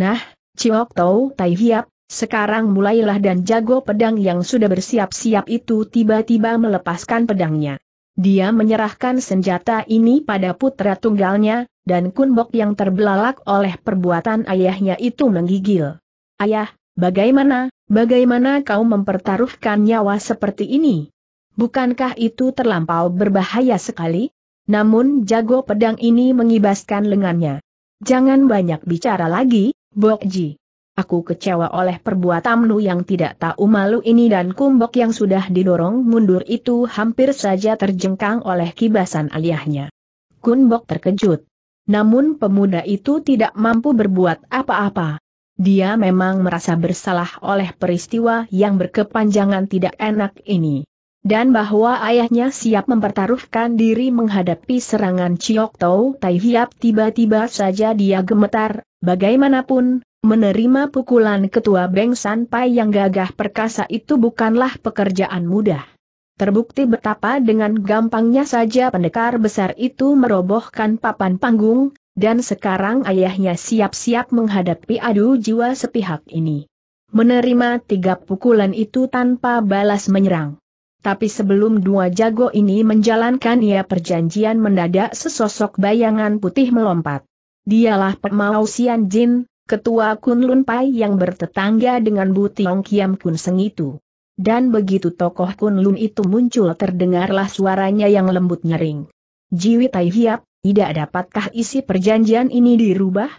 Nah, Ciok Tau Tai Hiap, sekarang mulailah dan jago pedang yang sudah bersiap-siap itu tiba-tiba melepaskan pedangnya. Dia menyerahkan senjata ini pada putra tunggalnya, dan Kunbok yang terbelalak oleh perbuatan ayahnya itu menggigil. Ayah, Bagaimana, bagaimana kau mempertaruhkan nyawa seperti ini? Bukankah itu terlampau berbahaya sekali? Namun jago pedang ini mengibaskan lengannya. Jangan banyak bicara lagi, Bokji. Aku kecewa oleh perbuatanmu yang tidak tahu malu ini dan kumbok yang sudah didorong mundur itu hampir saja terjengkang oleh kibasan aliahnya. Kunbok terkejut. Namun pemuda itu tidak mampu berbuat apa-apa. Dia memang merasa bersalah oleh peristiwa yang berkepanjangan tidak enak ini. Dan bahwa ayahnya siap mempertaruhkan diri menghadapi serangan Chiok Tau Tai Hiap tiba-tiba saja dia gemetar, bagaimanapun, menerima pukulan ketua Beng Pai yang gagah perkasa itu bukanlah pekerjaan mudah. Terbukti betapa dengan gampangnya saja pendekar besar itu merobohkan papan panggung, dan sekarang ayahnya siap-siap menghadapi adu jiwa sepihak ini. Menerima tiga pukulan itu tanpa balas menyerang. Tapi sebelum dua jago ini menjalankan ia perjanjian mendadak sesosok bayangan putih melompat. Dialah Pemau Xian Jin, ketua Kunlun Pai yang bertetangga dengan Butiong Kiam Kun Seng itu. Dan begitu tokoh Kunlun itu muncul terdengarlah suaranya yang lembut nyering. Jiwi Tai Hiap, tidak dapatkah isi perjanjian ini dirubah?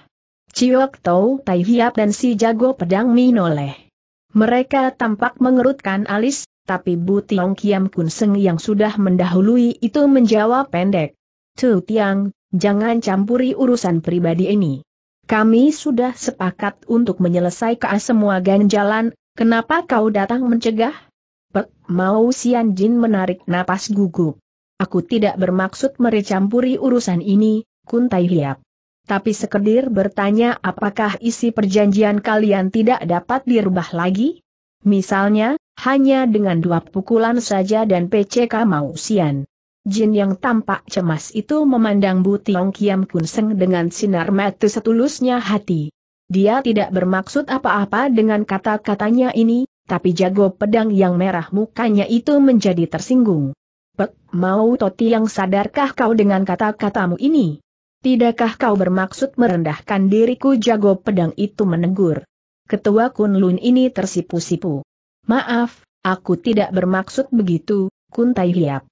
Ciok Tau Tai Hiap dan si jago pedang Minoleh. Mereka tampak mengerutkan alis, tapi Bu Tiong Kiam Kun Seng yang sudah mendahului itu menjawab pendek. Tu Tiang, jangan campuri urusan pribadi ini. Kami sudah sepakat untuk menyelesaikan semua ganjalan, kenapa kau datang mencegah? Pek, mau Sian Jin menarik napas gugup. Aku tidak bermaksud merecampuri urusan ini, Kuntai Hiap. Tapi sekedir bertanya apakah isi perjanjian kalian tidak dapat dirubah lagi? Misalnya, hanya dengan dua pukulan saja dan PCK mau sian. Jin yang tampak cemas itu memandang Bu Tiong Kiam Kun dengan sinar mata setulusnya hati. Dia tidak bermaksud apa-apa dengan kata-katanya ini, tapi jago pedang yang merah mukanya itu menjadi tersinggung. Mau Toti yang sadarkah kau dengan kata-katamu ini? Tidakkah kau bermaksud merendahkan diriku jago pedang itu menegur? Ketua Kunlun ini tersipu-sipu. Maaf, aku tidak bermaksud begitu, Kuntai Hiap.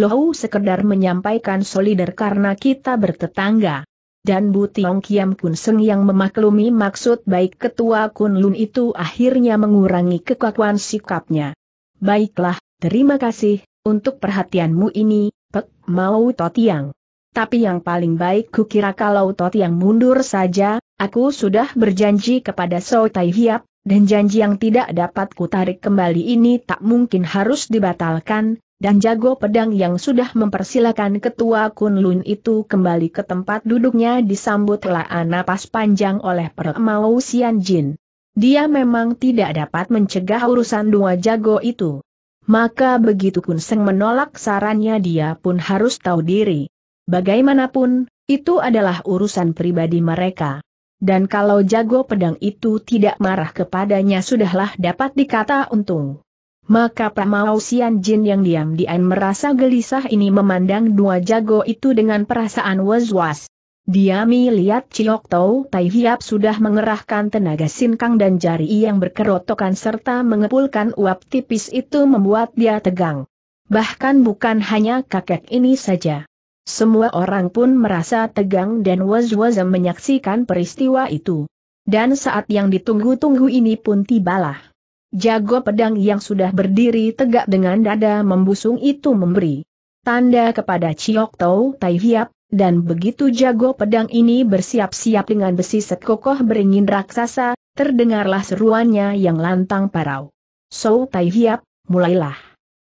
Lohu sekedar menyampaikan solider karena kita bertetangga. Dan Bu Tiong Kiam Kun Seng yang memaklumi maksud baik Ketua Kunlun itu akhirnya mengurangi kekakuan sikapnya. Baiklah, terima kasih, untuk perhatianmu ini, Pek mau Totiang. Tapi yang paling baik kukira kalau Totiang mundur saja, aku sudah berjanji kepada So Tai Hiap, dan janji yang tidak dapat kutarik kembali ini tak mungkin harus dibatalkan, dan jago pedang yang sudah mempersilakan ketua Kun Lun itu kembali ke tempat duduknya disambutlah napas panjang oleh Permau Sian Jin. Dia memang tidak dapat mencegah urusan dua jago itu. Maka begitu Kun Seng menolak sarannya dia pun harus tahu diri. Bagaimanapun, itu adalah urusan pribadi mereka. Dan kalau jago pedang itu tidak marah kepadanya sudahlah dapat dikata untung. Maka Pramau Sian Jin yang diam-diam merasa gelisah ini memandang dua jago itu dengan perasaan was-was. Dia melihat Ciok Tau Tai Hiap sudah mengerahkan tenaga sinkang dan jari yang berkerotokan serta mengepulkan uap tipis itu membuat dia tegang. Bahkan bukan hanya kakek ini saja. Semua orang pun merasa tegang dan was was menyaksikan peristiwa itu. Dan saat yang ditunggu-tunggu ini pun tibalah. Jago pedang yang sudah berdiri tegak dengan dada membusung itu memberi tanda kepada Ciok Tau Tai Hiap dan begitu jago pedang ini bersiap-siap dengan besi sekokoh beringin raksasa, terdengarlah seruannya yang lantang parau. So Tai Hiap, mulailah.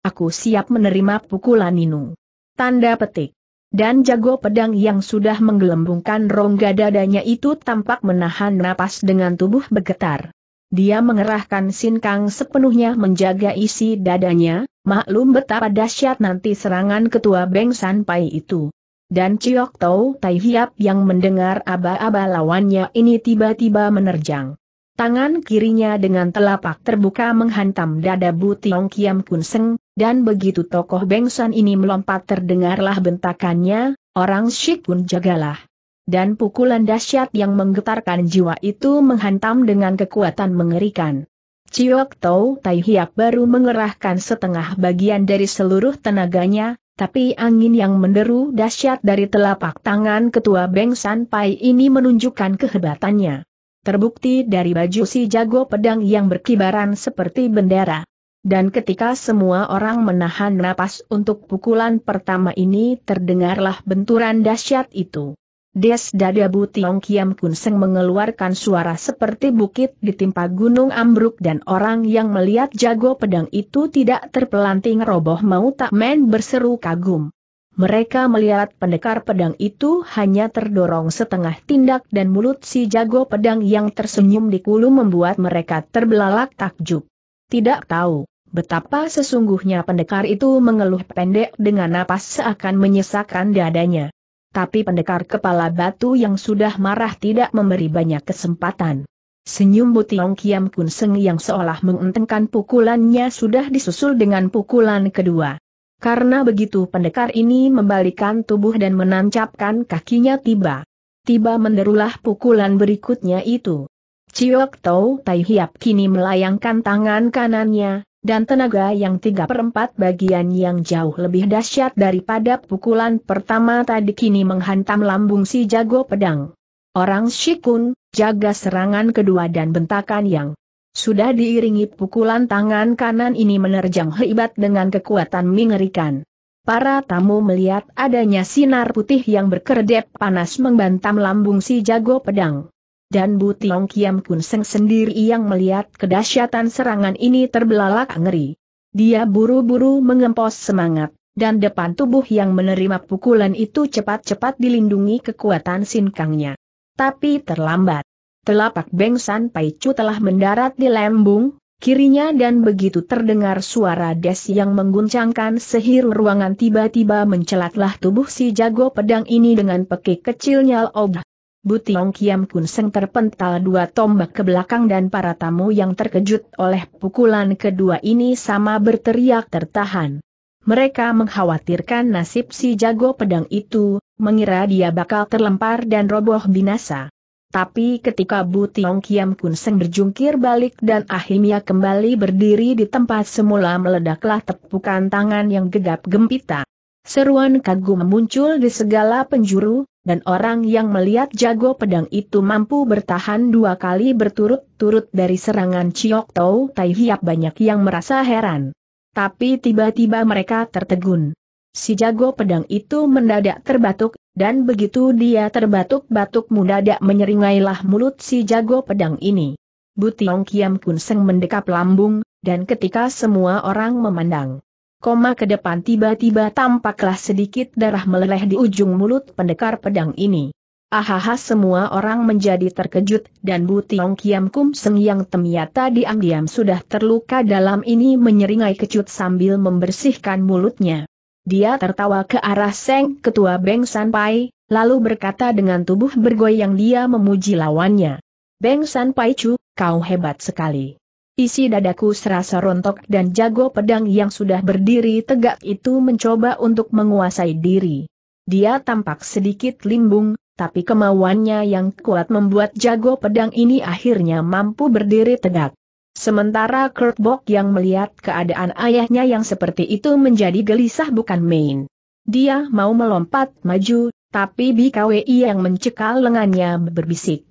Aku siap menerima pukulan Ninu. Tanda petik. Dan jago pedang yang sudah menggelembungkan rongga dadanya itu tampak menahan napas dengan tubuh bergetar. Dia mengerahkan sinkang sepenuhnya menjaga isi dadanya, maklum betapa dahsyat nanti serangan ketua Beng Sanpai itu. Dan Ciok Tau Tai Hiap yang mendengar aba-aba lawannya ini tiba-tiba menerjang. Tangan kirinya dengan telapak terbuka menghantam dada Bu Tiong Kiam Kun Seng, dan begitu tokoh Bengsan ini melompat terdengarlah bentakannya, orang Shik Kun jagalah. Dan pukulan dahsyat yang menggetarkan jiwa itu menghantam dengan kekuatan mengerikan. Ciok Tau Tai Hiap baru mengerahkan setengah bagian dari seluruh tenaganya, tapi angin yang menderu dahsyat dari telapak tangan ketua Beng San Pai ini menunjukkan kehebatannya. Terbukti dari baju si jago pedang yang berkibaran seperti bendera. Dan ketika semua orang menahan napas untuk pukulan pertama ini terdengarlah benturan dahsyat itu. Des Bu Tiong Kiam Kun Seng mengeluarkan suara seperti bukit ditimpa gunung ambruk dan orang yang melihat jago pedang itu tidak terpelanting roboh mau tak main berseru kagum. Mereka melihat pendekar pedang itu hanya terdorong setengah tindak dan mulut si jago pedang yang tersenyum di kulu membuat mereka terbelalak takjub. Tidak tahu betapa sesungguhnya pendekar itu mengeluh pendek dengan napas seakan menyesakkan dadanya tapi pendekar kepala batu yang sudah marah tidak memberi banyak kesempatan. Senyum Butiong Kiam Kun Seng yang seolah mengentengkan pukulannya sudah disusul dengan pukulan kedua. Karena begitu pendekar ini membalikan tubuh dan menancapkan kakinya tiba. Tiba menderulah pukulan berikutnya itu. Ciok Tau Tai Hiap kini melayangkan tangan kanannya, dan tenaga yang tiga perempat bagian yang jauh lebih dahsyat daripada pukulan pertama tadi kini menghantam lambung si jago pedang. Orang Shikun, jaga serangan kedua dan bentakan yang sudah diiringi pukulan tangan kanan ini menerjang hebat dengan kekuatan mengerikan. Para tamu melihat adanya sinar putih yang berkedip panas membantam lambung si jago pedang dan Bu Tiong Kiam Kun Seng sendiri yang melihat kedahsyatan serangan ini terbelalak ngeri. Dia buru-buru mengempos semangat, dan depan tubuh yang menerima pukulan itu cepat-cepat dilindungi kekuatan sinkangnya. Tapi terlambat. Telapak Beng San Pai Chu telah mendarat di lembung, kirinya dan begitu terdengar suara des yang mengguncangkan sehir ruangan tiba-tiba mencelatlah tubuh si jago pedang ini dengan pekik kecilnya Ob. Butiong Kiam Kun Seng terpental dua tombak ke belakang dan para tamu yang terkejut oleh pukulan kedua ini sama berteriak tertahan. Mereka mengkhawatirkan nasib si jago pedang itu, mengira dia bakal terlempar dan roboh binasa. Tapi ketika Butiong Kiam Kun Seng berjungkir balik dan akhirnya kembali berdiri di tempat semula meledaklah tepukan tangan yang gegap gempita. Seruan kagum muncul di segala penjuru, dan orang yang melihat jago pedang itu mampu bertahan dua kali berturut-turut dari serangan Chiok Tau Tai Hiap banyak yang merasa heran. Tapi tiba-tiba mereka tertegun. Si jago pedang itu mendadak terbatuk, dan begitu dia terbatuk-batuk mendadak menyeringailah mulut si jago pedang ini. Butiong Kiam Kun Seng mendekap lambung, dan ketika semua orang memandang koma ke depan tiba-tiba tampaklah sedikit darah meleleh di ujung mulut pendekar pedang ini. Ahaha semua orang menjadi terkejut dan Bu Tiong Kiam Kum Seng yang temiata diam-diam sudah terluka dalam ini menyeringai kecut sambil membersihkan mulutnya. Dia tertawa ke arah Seng Ketua Beng San Pai, lalu berkata dengan tubuh bergoyang dia memuji lawannya. Beng San Pai Chu, kau hebat sekali. Isi dadaku serasa rontok dan jago pedang yang sudah berdiri tegak itu mencoba untuk menguasai diri. Dia tampak sedikit limbung, tapi kemauannya yang kuat membuat jago pedang ini akhirnya mampu berdiri tegak. Sementara Kurt Bok yang melihat keadaan ayahnya yang seperti itu menjadi gelisah bukan main. Dia mau melompat maju, tapi BKWI yang mencekal lengannya berbisik.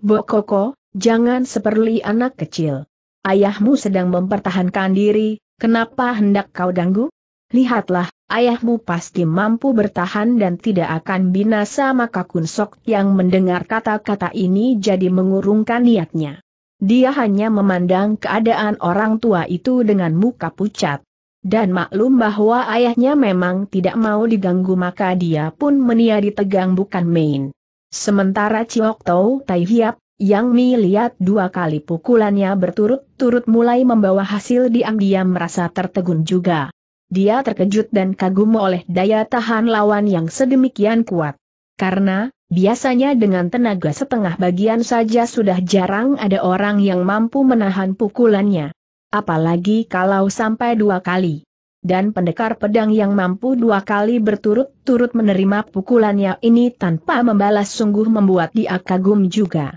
Bokoko, jangan seperti anak kecil ayahmu sedang mempertahankan diri, kenapa hendak kau ganggu? Lihatlah, ayahmu pasti mampu bertahan dan tidak akan binasa maka Kun yang mendengar kata-kata ini jadi mengurungkan niatnya. Dia hanya memandang keadaan orang tua itu dengan muka pucat. Dan maklum bahwa ayahnya memang tidak mau diganggu maka dia pun meniadi tegang bukan main. Sementara Ciok Tau Tai Hiap, yang Mi lihat dua kali pukulannya berturut-turut mulai membawa hasil diam-diam merasa tertegun juga. Dia terkejut dan kagum oleh daya tahan lawan yang sedemikian kuat. Karena, biasanya dengan tenaga setengah bagian saja sudah jarang ada orang yang mampu menahan pukulannya. Apalagi kalau sampai dua kali dan pendekar pedang yang mampu dua kali berturut-turut menerima pukulannya ini tanpa membalas sungguh membuat dia kagum juga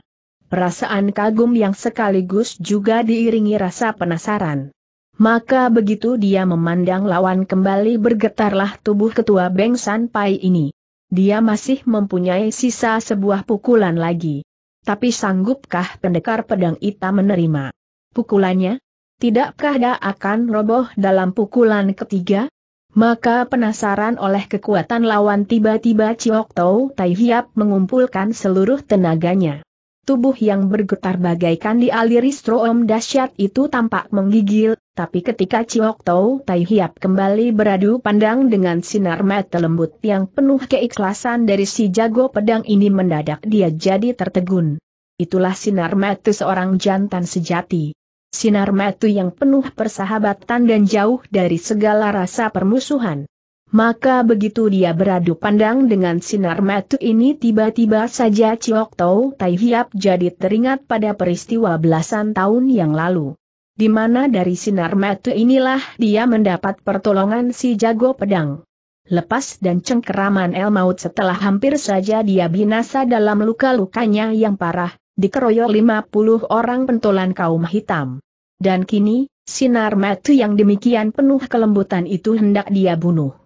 perasaan kagum yang sekaligus juga diiringi rasa penasaran. Maka begitu dia memandang lawan kembali bergetarlah tubuh ketua Beng San Pai ini. Dia masih mempunyai sisa sebuah pukulan lagi. Tapi sanggupkah pendekar pedang ita menerima pukulannya? Tidakkah dia akan roboh dalam pukulan ketiga? Maka penasaran oleh kekuatan lawan tiba-tiba Ciok Tau Tai Hiap mengumpulkan seluruh tenaganya. Tubuh yang bergetar bagaikan dialiri stroom dahsyat itu tampak menggigil, tapi ketika Ciok Tau Tai Hiap kembali beradu pandang dengan sinar mata lembut yang penuh keikhlasan dari si jago pedang ini mendadak dia jadi tertegun. Itulah sinar mata seorang jantan sejati. Sinar mata yang penuh persahabatan dan jauh dari segala rasa permusuhan. Maka begitu dia beradu pandang dengan sinar metu ini tiba-tiba saja Ciok Tau Tai Hiap jadi teringat pada peristiwa belasan tahun yang lalu. Di mana dari sinar metu inilah dia mendapat pertolongan si jago pedang. Lepas dan cengkeraman El Maut setelah hampir saja dia binasa dalam luka-lukanya yang parah, dikeroyok 50 orang pentolan kaum hitam. Dan kini, sinar metu yang demikian penuh kelembutan itu hendak dia bunuh.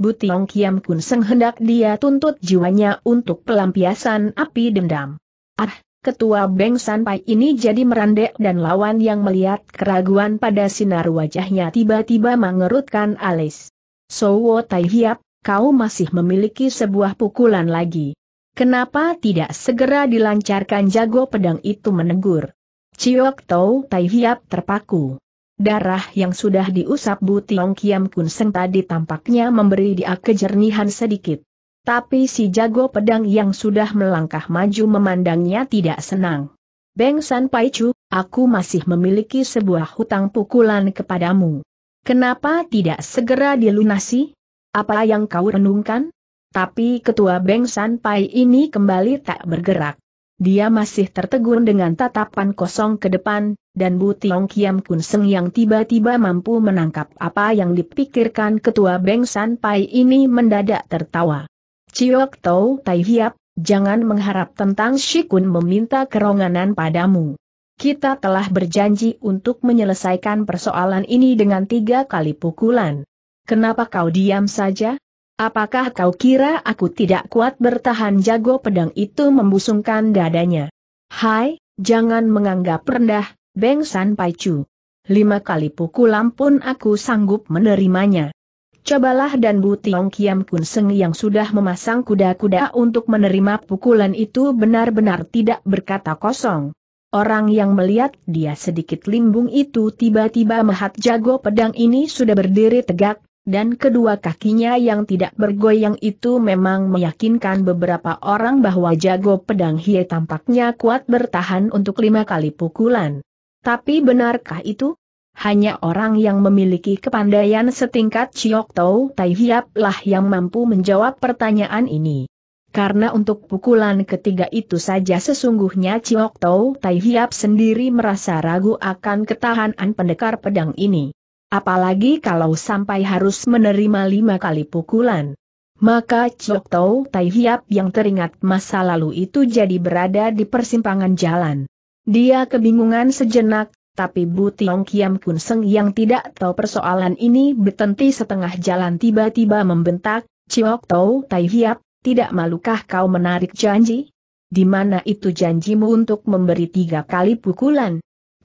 Butiang Kiam Kun Seng hendak dia tuntut jiwanya untuk pelampiasan api dendam. Ah, ketua Beng Sanpai ini jadi merandek dan lawan yang melihat keraguan pada sinar wajahnya tiba-tiba mengerutkan alis. Sowo Tai Hiap, kau masih memiliki sebuah pukulan lagi. Kenapa tidak segera dilancarkan jago pedang itu menegur? Ciok Tau Tai Hiap terpaku. Darah yang sudah diusap Bu Tiong Kiam Kun Seng tadi tampaknya memberi dia kejernihan sedikit. Tapi si jago pedang yang sudah melangkah maju memandangnya tidak senang. Beng San Pai Chu, aku masih memiliki sebuah hutang pukulan kepadamu. Kenapa tidak segera dilunasi? Apa yang kau renungkan? Tapi ketua Beng San Pai ini kembali tak bergerak dia masih tertegun dengan tatapan kosong ke depan, dan Bu Tiong Kiam Kun Seng yang tiba-tiba mampu menangkap apa yang dipikirkan ketua Beng San Pai ini mendadak tertawa. Ciok Tau Tai Hiap, jangan mengharap tentang Shikun meminta keronganan padamu. Kita telah berjanji untuk menyelesaikan persoalan ini dengan tiga kali pukulan. Kenapa kau diam saja? Apakah kau kira aku tidak kuat bertahan jago pedang itu membusungkan dadanya? Hai, jangan menganggap rendah, Beng San Pai Chu. Lima kali pukulan pun aku sanggup menerimanya. Cobalah dan Bu Tiong Kiam Kun Seng yang sudah memasang kuda-kuda untuk menerima pukulan itu benar-benar tidak berkata kosong. Orang yang melihat dia sedikit limbung itu tiba-tiba mahat jago pedang ini sudah berdiri tegak, dan kedua kakinya yang tidak bergoyang itu memang meyakinkan beberapa orang bahwa jago pedang Hie tampaknya kuat bertahan untuk lima kali pukulan. Tapi benarkah itu? Hanya orang yang memiliki kepandaian setingkat Chiok Tau Tai Hiap lah yang mampu menjawab pertanyaan ini. Karena untuk pukulan ketiga itu saja sesungguhnya Chiok Tau Tai Hiap sendiri merasa ragu akan ketahanan pendekar pedang ini. Apalagi kalau sampai harus menerima lima kali pukulan. Maka Chok Tau Tai Hiap yang teringat masa lalu itu jadi berada di persimpangan jalan. Dia kebingungan sejenak, tapi Bu Tiong Kiam Kun Seng yang tidak tahu persoalan ini betenti setengah jalan tiba-tiba membentak, Chok Tau Tai Hiap, tidak malukah kau menarik janji? Di mana itu janjimu untuk memberi tiga kali pukulan?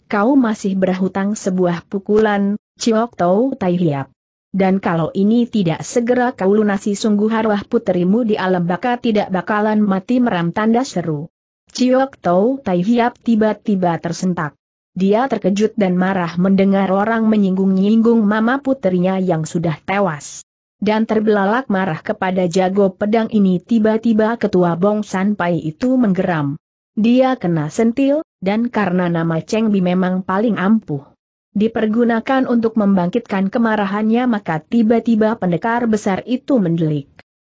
Kau masih berhutang sebuah pukulan, Ciok Tau Tai Hiap. Dan kalau ini tidak segera kau lunasi sungguh harwah puterimu di alam baka tidak bakalan mati meram tanda seru. Ciok Tau Tai Hiap tiba-tiba tersentak. Dia terkejut dan marah mendengar orang menyinggung-nyinggung mama puterinya yang sudah tewas. Dan terbelalak marah kepada jago pedang ini tiba-tiba ketua Bong San Pai itu menggeram. Dia kena sentil, dan karena nama Cheng Bi memang paling ampuh dipergunakan untuk membangkitkan kemarahannya maka tiba-tiba pendekar besar itu mendelik.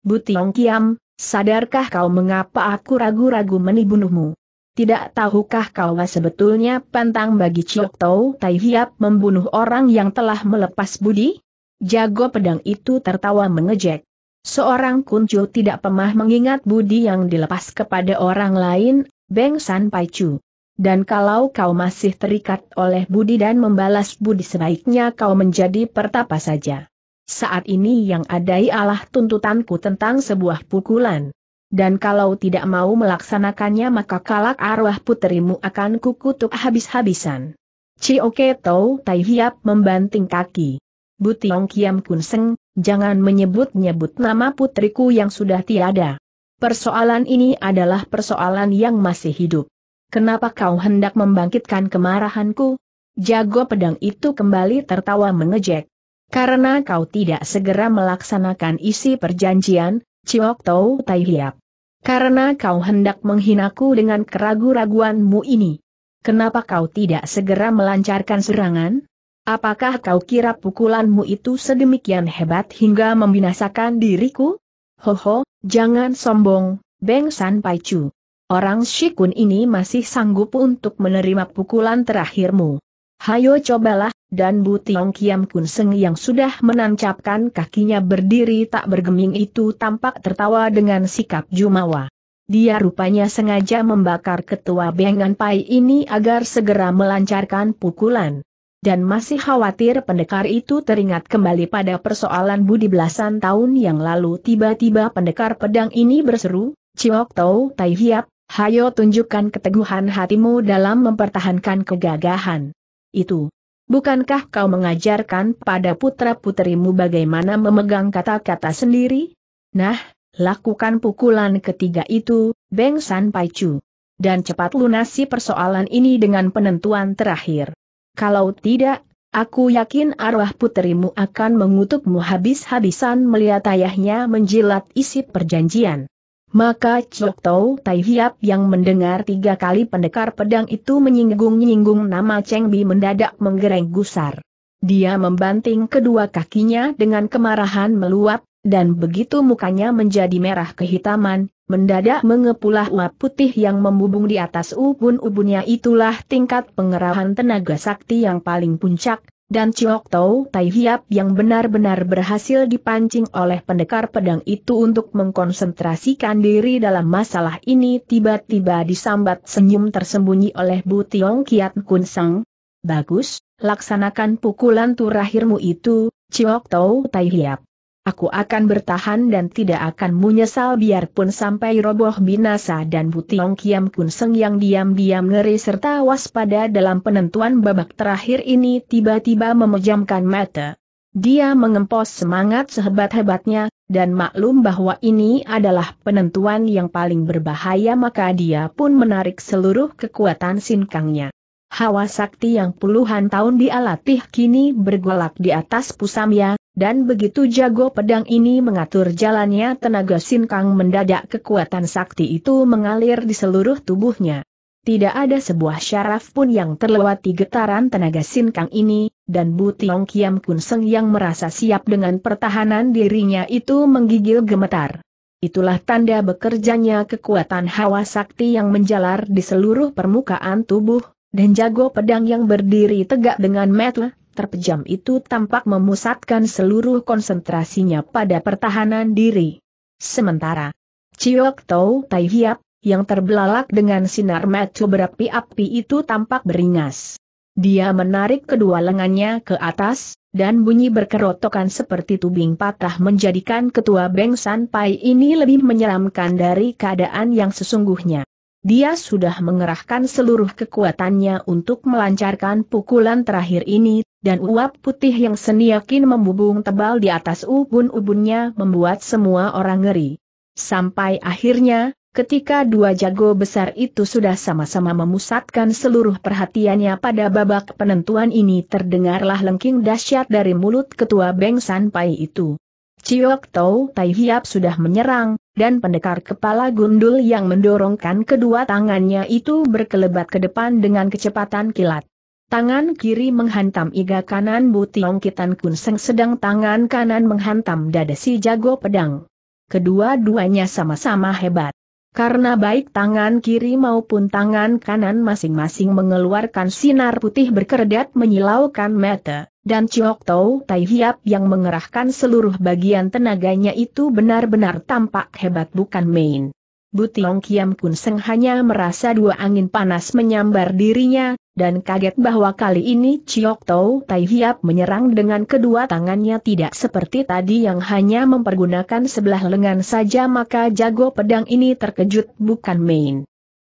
Butiong Kiam, sadarkah kau mengapa aku ragu-ragu menibunuhmu? Tidak tahukah kau sebetulnya pantang bagi Chiok Tau Tai Hiap membunuh orang yang telah melepas budi? Jago pedang itu tertawa mengejek. Seorang kuncu tidak pemah mengingat budi yang dilepas kepada orang lain, Beng San Pai Chu. Dan kalau kau masih terikat oleh budi dan membalas budi sebaiknya kau menjadi pertapa saja. Saat ini yang ada ialah tuntutanku tentang sebuah pukulan. Dan kalau tidak mau melaksanakannya maka kalak arwah putrimu akan kukutuk habis-habisan. Cioke Tau Tai Hiap membanting kaki. Butiong Kiam Kun Seng, jangan menyebut-nyebut nama putriku yang sudah tiada. Persoalan ini adalah persoalan yang masih hidup. Kenapa kau hendak membangkitkan kemarahanku? Jago pedang itu kembali tertawa mengejek. Karena kau tidak segera melaksanakan isi perjanjian, Ciok Tau Tai Hiap. Karena kau hendak menghinaku dengan keragu-raguanmu ini. Kenapa kau tidak segera melancarkan serangan? Apakah kau kira pukulanmu itu sedemikian hebat hingga membinasakan diriku? Hoho, jangan sombong, Beng San Pai Chu. Orang Shikun ini masih sanggup untuk menerima pukulan terakhirmu. Hayo cobalah, dan Bu Tiong Kiam Kun Seng yang sudah menancapkan kakinya berdiri tak bergeming itu tampak tertawa dengan sikap jumawa. Dia rupanya sengaja membakar ketua Bengan Pai ini agar segera melancarkan pukulan. Dan masih khawatir pendekar itu teringat kembali pada persoalan Budi belasan tahun yang lalu tiba-tiba pendekar pedang ini berseru, Ciok Tau Tai Hiap, Hayo tunjukkan keteguhan hatimu dalam mempertahankan kegagahan. Itu. Bukankah kau mengajarkan pada putra-putrimu bagaimana memegang kata-kata sendiri? Nah, lakukan pukulan ketiga itu, Beng San Pai Chu. Dan cepat lunasi persoalan ini dengan penentuan terakhir. Kalau tidak, aku yakin arwah putrimu akan mengutukmu habis-habisan melihat ayahnya menjilat isi perjanjian. Maka Chok Tau Tai Hiap yang mendengar tiga kali pendekar pedang itu menyinggung-nyinggung nama Cheng Bi mendadak menggereng gusar. Dia membanting kedua kakinya dengan kemarahan meluap, dan begitu mukanya menjadi merah kehitaman, mendadak mengepulah uap putih yang membubung di atas ubun-ubunnya itulah tingkat pengerahan tenaga sakti yang paling puncak, dan Chiok Tau Tai Hiap yang benar-benar berhasil dipancing oleh pendekar pedang itu untuk mengkonsentrasikan diri dalam masalah ini tiba-tiba disambat senyum tersembunyi oleh Bu Tiong Kiat Kun Sang. Bagus, laksanakan pukulan turahirmu itu, Chiok Tau Tai Hiap. Aku akan bertahan dan tidak akan menyesal biarpun sampai roboh binasa dan Butiong Kiam Kun Seng yang diam-diam ngeri serta waspada dalam penentuan babak terakhir ini tiba-tiba memejamkan mata. Dia mengempos semangat sehebat-hebatnya, dan maklum bahwa ini adalah penentuan yang paling berbahaya maka dia pun menarik seluruh kekuatan sinkangnya. Hawa sakti yang puluhan tahun dialatih kini bergolak di atas pusamnya, dan begitu jago pedang ini mengatur jalannya tenaga sinkang mendadak kekuatan sakti itu mengalir di seluruh tubuhnya. Tidak ada sebuah syaraf pun yang terlewati getaran tenaga sinkang ini, dan Bu Tiong Kiam Kun Seng yang merasa siap dengan pertahanan dirinya itu menggigil gemetar. Itulah tanda bekerjanya kekuatan hawa sakti yang menjalar di seluruh permukaan tubuh, dan jago pedang yang berdiri tegak dengan metu, terpejam itu tampak memusatkan seluruh konsentrasinya pada pertahanan diri. Sementara, Ciok Tau Tai Hiap, yang terbelalak dengan sinar metu berapi-api itu tampak beringas. Dia menarik kedua lengannya ke atas, dan bunyi berkerotokan seperti tubing patah menjadikan ketua Beng San Pai ini lebih menyeramkan dari keadaan yang sesungguhnya dia sudah mengerahkan seluruh kekuatannya untuk melancarkan pukulan terakhir ini, dan uap putih yang seniakin membubung tebal di atas ubun-ubunnya membuat semua orang ngeri. Sampai akhirnya, ketika dua jago besar itu sudah sama-sama memusatkan seluruh perhatiannya pada babak penentuan ini terdengarlah lengking dahsyat dari mulut ketua Beng Sanpai itu. Ciok Tau Tai Hiap sudah menyerang, dan pendekar kepala gundul yang mendorongkan kedua tangannya itu berkelebat ke depan dengan kecepatan kilat. Tangan kiri menghantam iga kanan Butiong Kitan Kunseng sedang tangan kanan menghantam dada si jago pedang. Kedua-duanya sama-sama hebat. Karena baik tangan kiri maupun tangan kanan masing-masing mengeluarkan sinar putih berkerdat menyilaukan mata dan Chiok Tau Tai Hiap yang mengerahkan seluruh bagian tenaganya itu benar-benar tampak hebat bukan main. Butiong Kiam Kun Seng hanya merasa dua angin panas menyambar dirinya, dan kaget bahwa kali ini Chiok Tau Tai Hiap menyerang dengan kedua tangannya tidak seperti tadi yang hanya mempergunakan sebelah lengan saja maka jago pedang ini terkejut bukan main.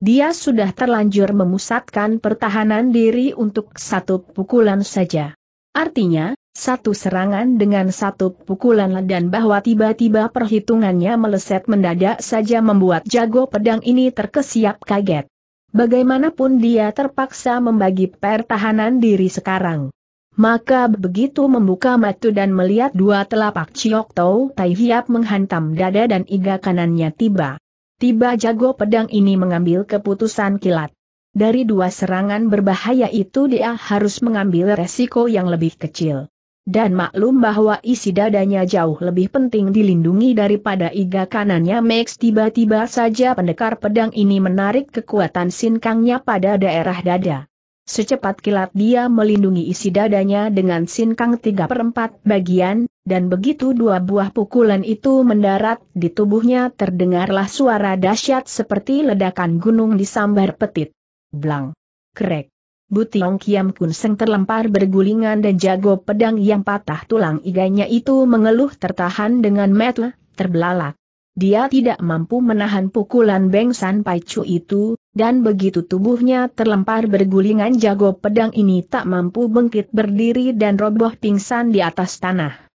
Dia sudah terlanjur memusatkan pertahanan diri untuk satu pukulan saja. Artinya, satu serangan dengan satu pukulan dan bahwa tiba-tiba perhitungannya meleset mendadak saja membuat jago pedang ini terkesiap kaget. Bagaimanapun dia terpaksa membagi pertahanan diri sekarang. Maka begitu membuka matu dan melihat dua telapak Ciok Tau Tai Hiap menghantam dada dan iga kanannya tiba. Tiba jago pedang ini mengambil keputusan kilat. Dari dua serangan berbahaya itu dia harus mengambil resiko yang lebih kecil. Dan maklum bahwa isi dadanya jauh lebih penting dilindungi daripada iga kanannya Max tiba-tiba saja pendekar pedang ini menarik kekuatan sinkangnya pada daerah dada. Secepat kilat dia melindungi isi dadanya dengan sinkang 3 per 4 bagian, dan begitu dua buah pukulan itu mendarat di tubuhnya terdengarlah suara dahsyat seperti ledakan gunung disambar petit. Blang. Krek. Butiong Kiam Kun Seng terlempar bergulingan dan jago pedang yang patah tulang iganya itu mengeluh tertahan dengan metu, terbelalak. Dia tidak mampu menahan pukulan Beng San Pai Chu itu, dan begitu tubuhnya terlempar bergulingan jago pedang ini tak mampu bengkit berdiri dan roboh pingsan di atas tanah.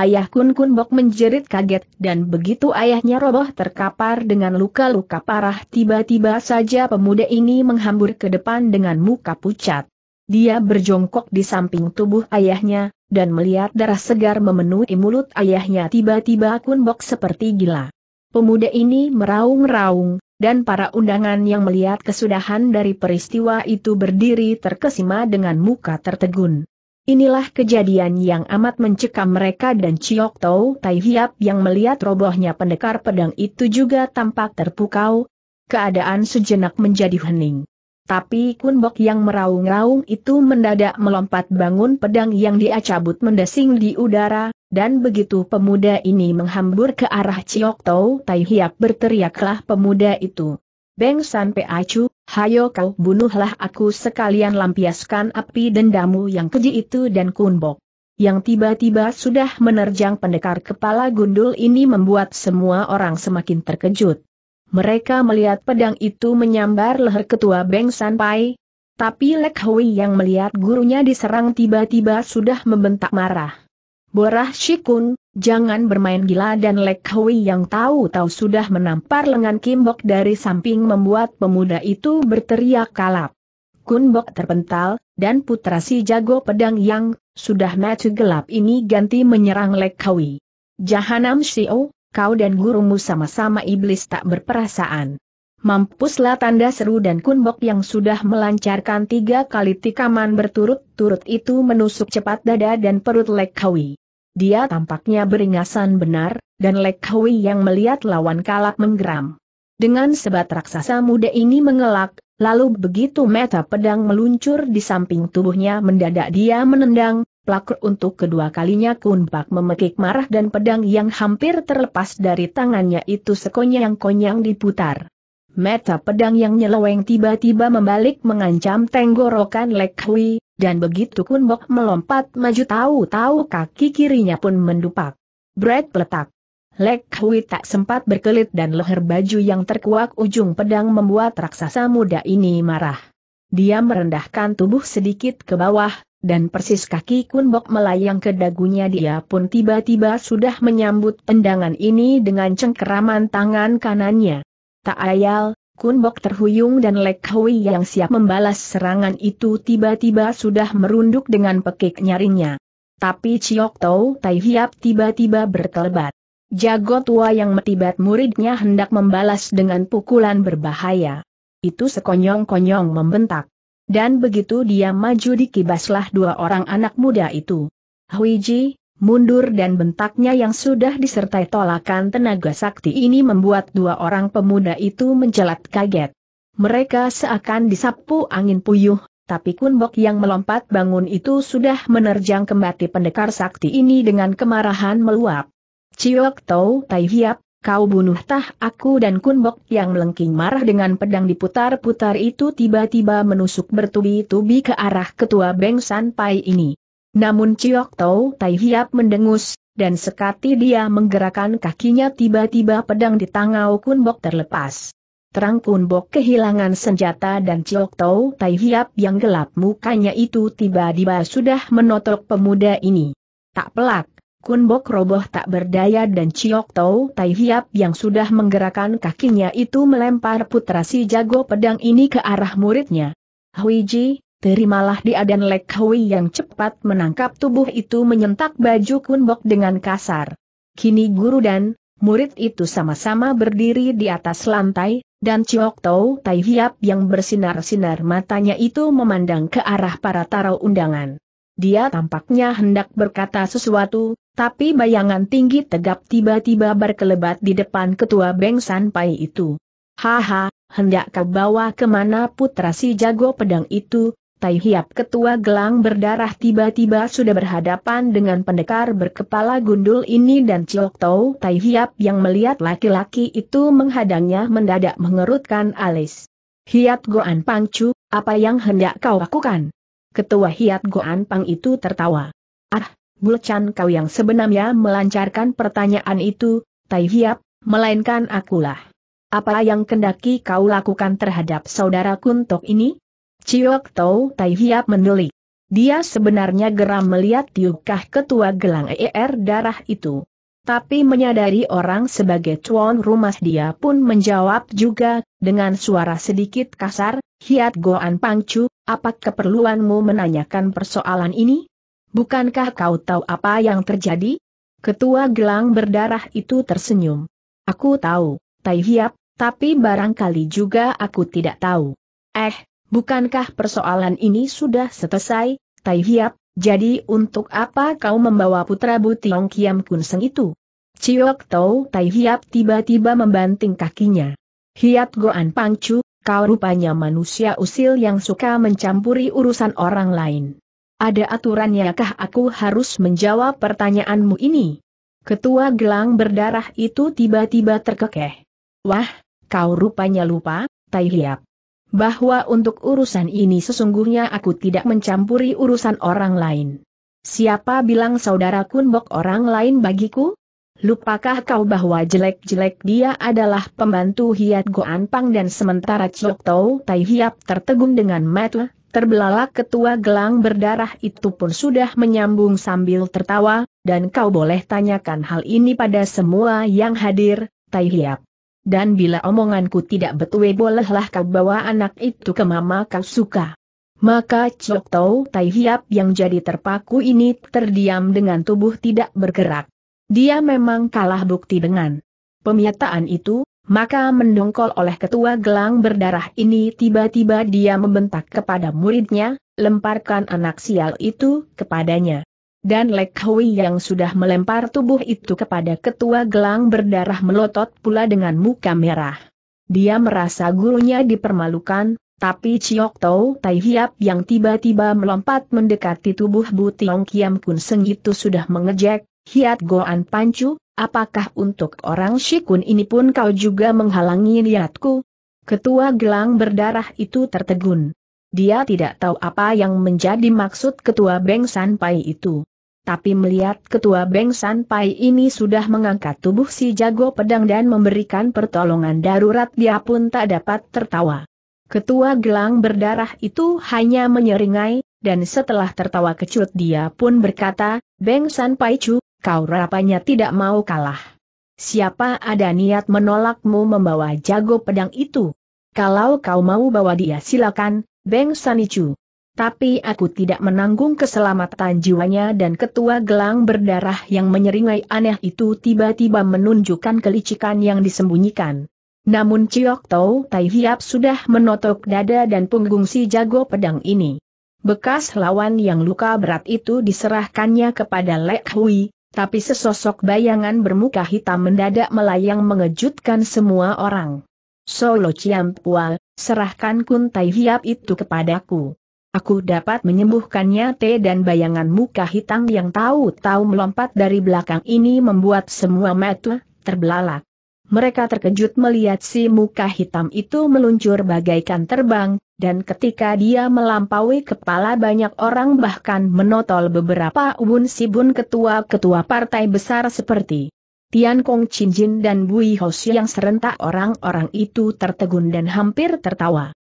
Ayah Kun Kun Bok menjerit kaget dan begitu ayahnya roboh terkapar dengan luka-luka parah tiba-tiba saja pemuda ini menghambur ke depan dengan muka pucat. Dia berjongkok di samping tubuh ayahnya, dan melihat darah segar memenuhi mulut ayahnya tiba-tiba Kun Bok seperti gila. Pemuda ini meraung-raung, dan para undangan yang melihat kesudahan dari peristiwa itu berdiri terkesima dengan muka tertegun. Inilah kejadian yang amat mencekam mereka dan Ciok Tau Tai Hiap yang melihat robohnya pendekar pedang itu juga tampak terpukau. Keadaan sejenak menjadi hening. Tapi Kun Bok yang meraung-raung itu mendadak melompat bangun pedang yang diacabut mendesing di udara, dan begitu pemuda ini menghambur ke arah Ciok Tau Tai Hiap berteriaklah pemuda itu. Beng San Acu, hayo kau bunuhlah aku sekalian lampiaskan api dendamu yang keji itu dan kunbok. Yang tiba-tiba sudah menerjang pendekar kepala gundul ini membuat semua orang semakin terkejut. Mereka melihat pedang itu menyambar leher ketua Beng Sanpai, tapi Lek Hui yang melihat gurunya diserang tiba-tiba sudah membentak marah. Borah Shikun, Jangan bermain gila dan Lek Hui yang tahu-tahu sudah menampar lengan Kimbok dari samping membuat pemuda itu berteriak kalap. Kunbok terpental, dan putra si jago pedang yang sudah maju gelap ini ganti menyerang Lek Hui. Jahanam Shio, kau dan gurumu sama-sama iblis tak berperasaan. Mampuslah tanda seru dan kunbok yang sudah melancarkan tiga kali tikaman berturut-turut itu menusuk cepat dada dan perut Lek Hui. Dia tampaknya beringasan benar, dan Lek Hui yang melihat lawan kalap menggeram. Dengan sebat raksasa muda ini mengelak, lalu begitu meta pedang meluncur di samping tubuhnya mendadak dia menendang, plaker untuk kedua kalinya Kunbak memekik marah dan pedang yang hampir terlepas dari tangannya itu sekonyang-konyang diputar. Meta pedang yang nyeleweng tiba-tiba membalik mengancam tenggorokan Lek Hui, dan begitu Kunbok melompat maju tahu-tahu kaki kirinya pun mendupak. Brad peletak. Lek Hui tak sempat berkelit dan leher baju yang terkuak ujung pedang membuat raksasa muda ini marah. Dia merendahkan tubuh sedikit ke bawah, dan persis kaki Kunbok melayang ke dagunya dia pun tiba-tiba sudah menyambut tendangan ini dengan cengkeraman tangan kanannya. Tak ayal, Kun Bok terhuyung dan Lek Hui yang siap membalas serangan itu tiba-tiba sudah merunduk dengan pekik nyarinya. Tapi Chiok Tau Tai Hiap tiba-tiba bertelebat. Jago tua yang metibat muridnya hendak membalas dengan pukulan berbahaya. Itu sekonyong-konyong membentak. Dan begitu dia maju dikibaslah dua orang anak muda itu. Hui Ji. Mundur dan bentaknya yang sudah disertai tolakan tenaga sakti ini membuat dua orang pemuda itu mencelat kaget. Mereka seakan disapu angin puyuh, tapi Kunbok yang melompat bangun itu sudah menerjang kembali pendekar sakti ini dengan kemarahan meluap. Ciok Tau Tai Hiap, kau bunuh tah aku dan Kunbok yang melengking marah dengan pedang diputar-putar itu tiba-tiba menusuk bertubi-tubi ke arah ketua Beng San Pai ini. Namun Ciok Tau Tai Hiap mendengus, dan sekati dia menggerakkan kakinya tiba-tiba pedang di tangau Kunbok terlepas. Terang Kunbok kehilangan senjata dan Ciok Tau Tai Hiap yang gelap mukanya itu tiba-tiba sudah menotok pemuda ini. Tak pelak, Kunbok roboh tak berdaya dan Ciok Tau Tai Hiap yang sudah menggerakkan kakinya itu melempar putra si jago pedang ini ke arah muridnya. Hui Ji, terimalah dia dan Lek Hui yang cepat menangkap tubuh itu menyentak baju Kunbok dengan kasar. Kini guru dan murid itu sama-sama berdiri di atas lantai, dan Chiok Tau Tai Hiap yang bersinar-sinar matanya itu memandang ke arah para tarau undangan. Dia tampaknya hendak berkata sesuatu, tapi bayangan tinggi tegap tiba-tiba berkelebat di depan ketua Beng San itu. Haha, hendak kau bawa kemana putra si jago pedang itu, Tai Hiap ketua gelang berdarah tiba-tiba sudah berhadapan dengan pendekar berkepala gundul ini dan Ciok Tau Tai Hiap yang melihat laki-laki itu menghadangnya mendadak mengerutkan alis. Hiat Goan Pangcu, apa yang hendak kau lakukan? Ketua Hiap Goan Pang itu tertawa. Ah, Bulcan kau yang sebenarnya melancarkan pertanyaan itu, Tai Hiap, melainkan akulah. Apa yang kendaki kau lakukan terhadap saudara Kuntok ini? Ciok Tau Tai Hiap mendelik. Dia sebenarnya geram melihat Tiukah ketua gelang ER darah itu. Tapi menyadari orang sebagai cuan rumah dia pun menjawab juga, dengan suara sedikit kasar, Hiat Goan Pangcu, apa keperluanmu menanyakan persoalan ini? Bukankah kau tahu apa yang terjadi? Ketua gelang berdarah itu tersenyum. Aku tahu, Tai Hiap, tapi barangkali juga aku tidak tahu. Eh, Bukankah persoalan ini sudah selesai, Tai Hiap, jadi untuk apa kau membawa putra Butiong Kiam Kun Seng itu? Ciok Tau Tai Hiap tiba-tiba membanting kakinya. Hiap Goan Pangcu, kau rupanya manusia usil yang suka mencampuri urusan orang lain. Ada aturannya kah aku harus menjawab pertanyaanmu ini? Ketua gelang berdarah itu tiba-tiba terkekeh. Wah, kau rupanya lupa, Tai Hiap bahwa untuk urusan ini sesungguhnya aku tidak mencampuri urusan orang lain. Siapa bilang saudara Kunbok orang lain bagiku? Lupakah kau bahwa jelek-jelek dia adalah pembantu Hiat Goan Pang dan sementara Chok Tau Tai Hiap tertegun dengan mata, terbelalak ketua gelang berdarah itu pun sudah menyambung sambil tertawa, dan kau boleh tanyakan hal ini pada semua yang hadir, Tai Hiap dan bila omonganku tidak betul bolehlah kau bawa anak itu ke mama kau suka. Maka Chok Tau Tai Hiap yang jadi terpaku ini terdiam dengan tubuh tidak bergerak. Dia memang kalah bukti dengan pemiataan itu, maka mendongkol oleh ketua gelang berdarah ini tiba-tiba dia membentak kepada muridnya, lemparkan anak sial itu kepadanya dan Lek Hui yang sudah melempar tubuh itu kepada ketua gelang berdarah melotot pula dengan muka merah. Dia merasa gurunya dipermalukan, tapi Chiok Tau Tai Hiap yang tiba-tiba melompat mendekati tubuh Butiong Kiam Kun Seng itu sudah mengejek, Hiat Goan Pancu, apakah untuk orang Shikun ini pun kau juga menghalangi niatku? Ketua gelang berdarah itu tertegun. Dia tidak tahu apa yang menjadi maksud ketua Beng San Pai itu tapi melihat ketua Beng San Pai ini sudah mengangkat tubuh si jago pedang dan memberikan pertolongan darurat dia pun tak dapat tertawa. Ketua gelang berdarah itu hanya menyeringai, dan setelah tertawa kecut dia pun berkata, Beng San Pai Chu, kau rapanya tidak mau kalah. Siapa ada niat menolakmu membawa jago pedang itu? Kalau kau mau bawa dia silakan, Beng Sanichu, tapi aku tidak menanggung keselamatan jiwanya dan ketua gelang berdarah yang menyeringai aneh itu tiba-tiba menunjukkan kelicikan yang disembunyikan. Namun Ciok Tau Tai Hiap sudah menotok dada dan punggung si jago pedang ini. Bekas lawan yang luka berat itu diserahkannya kepada Lek Hui, tapi sesosok bayangan bermuka hitam mendadak melayang mengejutkan semua orang. Solo Ciam Pual, serahkan Kun Tai Hiap itu kepadaku. Aku dapat menyembuhkannya T dan bayangan muka hitam yang tahu-tahu melompat dari belakang ini membuat semua metu terbelalak. Mereka terkejut melihat si muka hitam itu meluncur bagaikan terbang, dan ketika dia melampaui kepala banyak orang bahkan menotol beberapa ubun sibun ketua-ketua partai besar seperti Tian Kong Chin Jin dan Bui Hoshi yang serentak orang-orang itu tertegun dan hampir tertawa.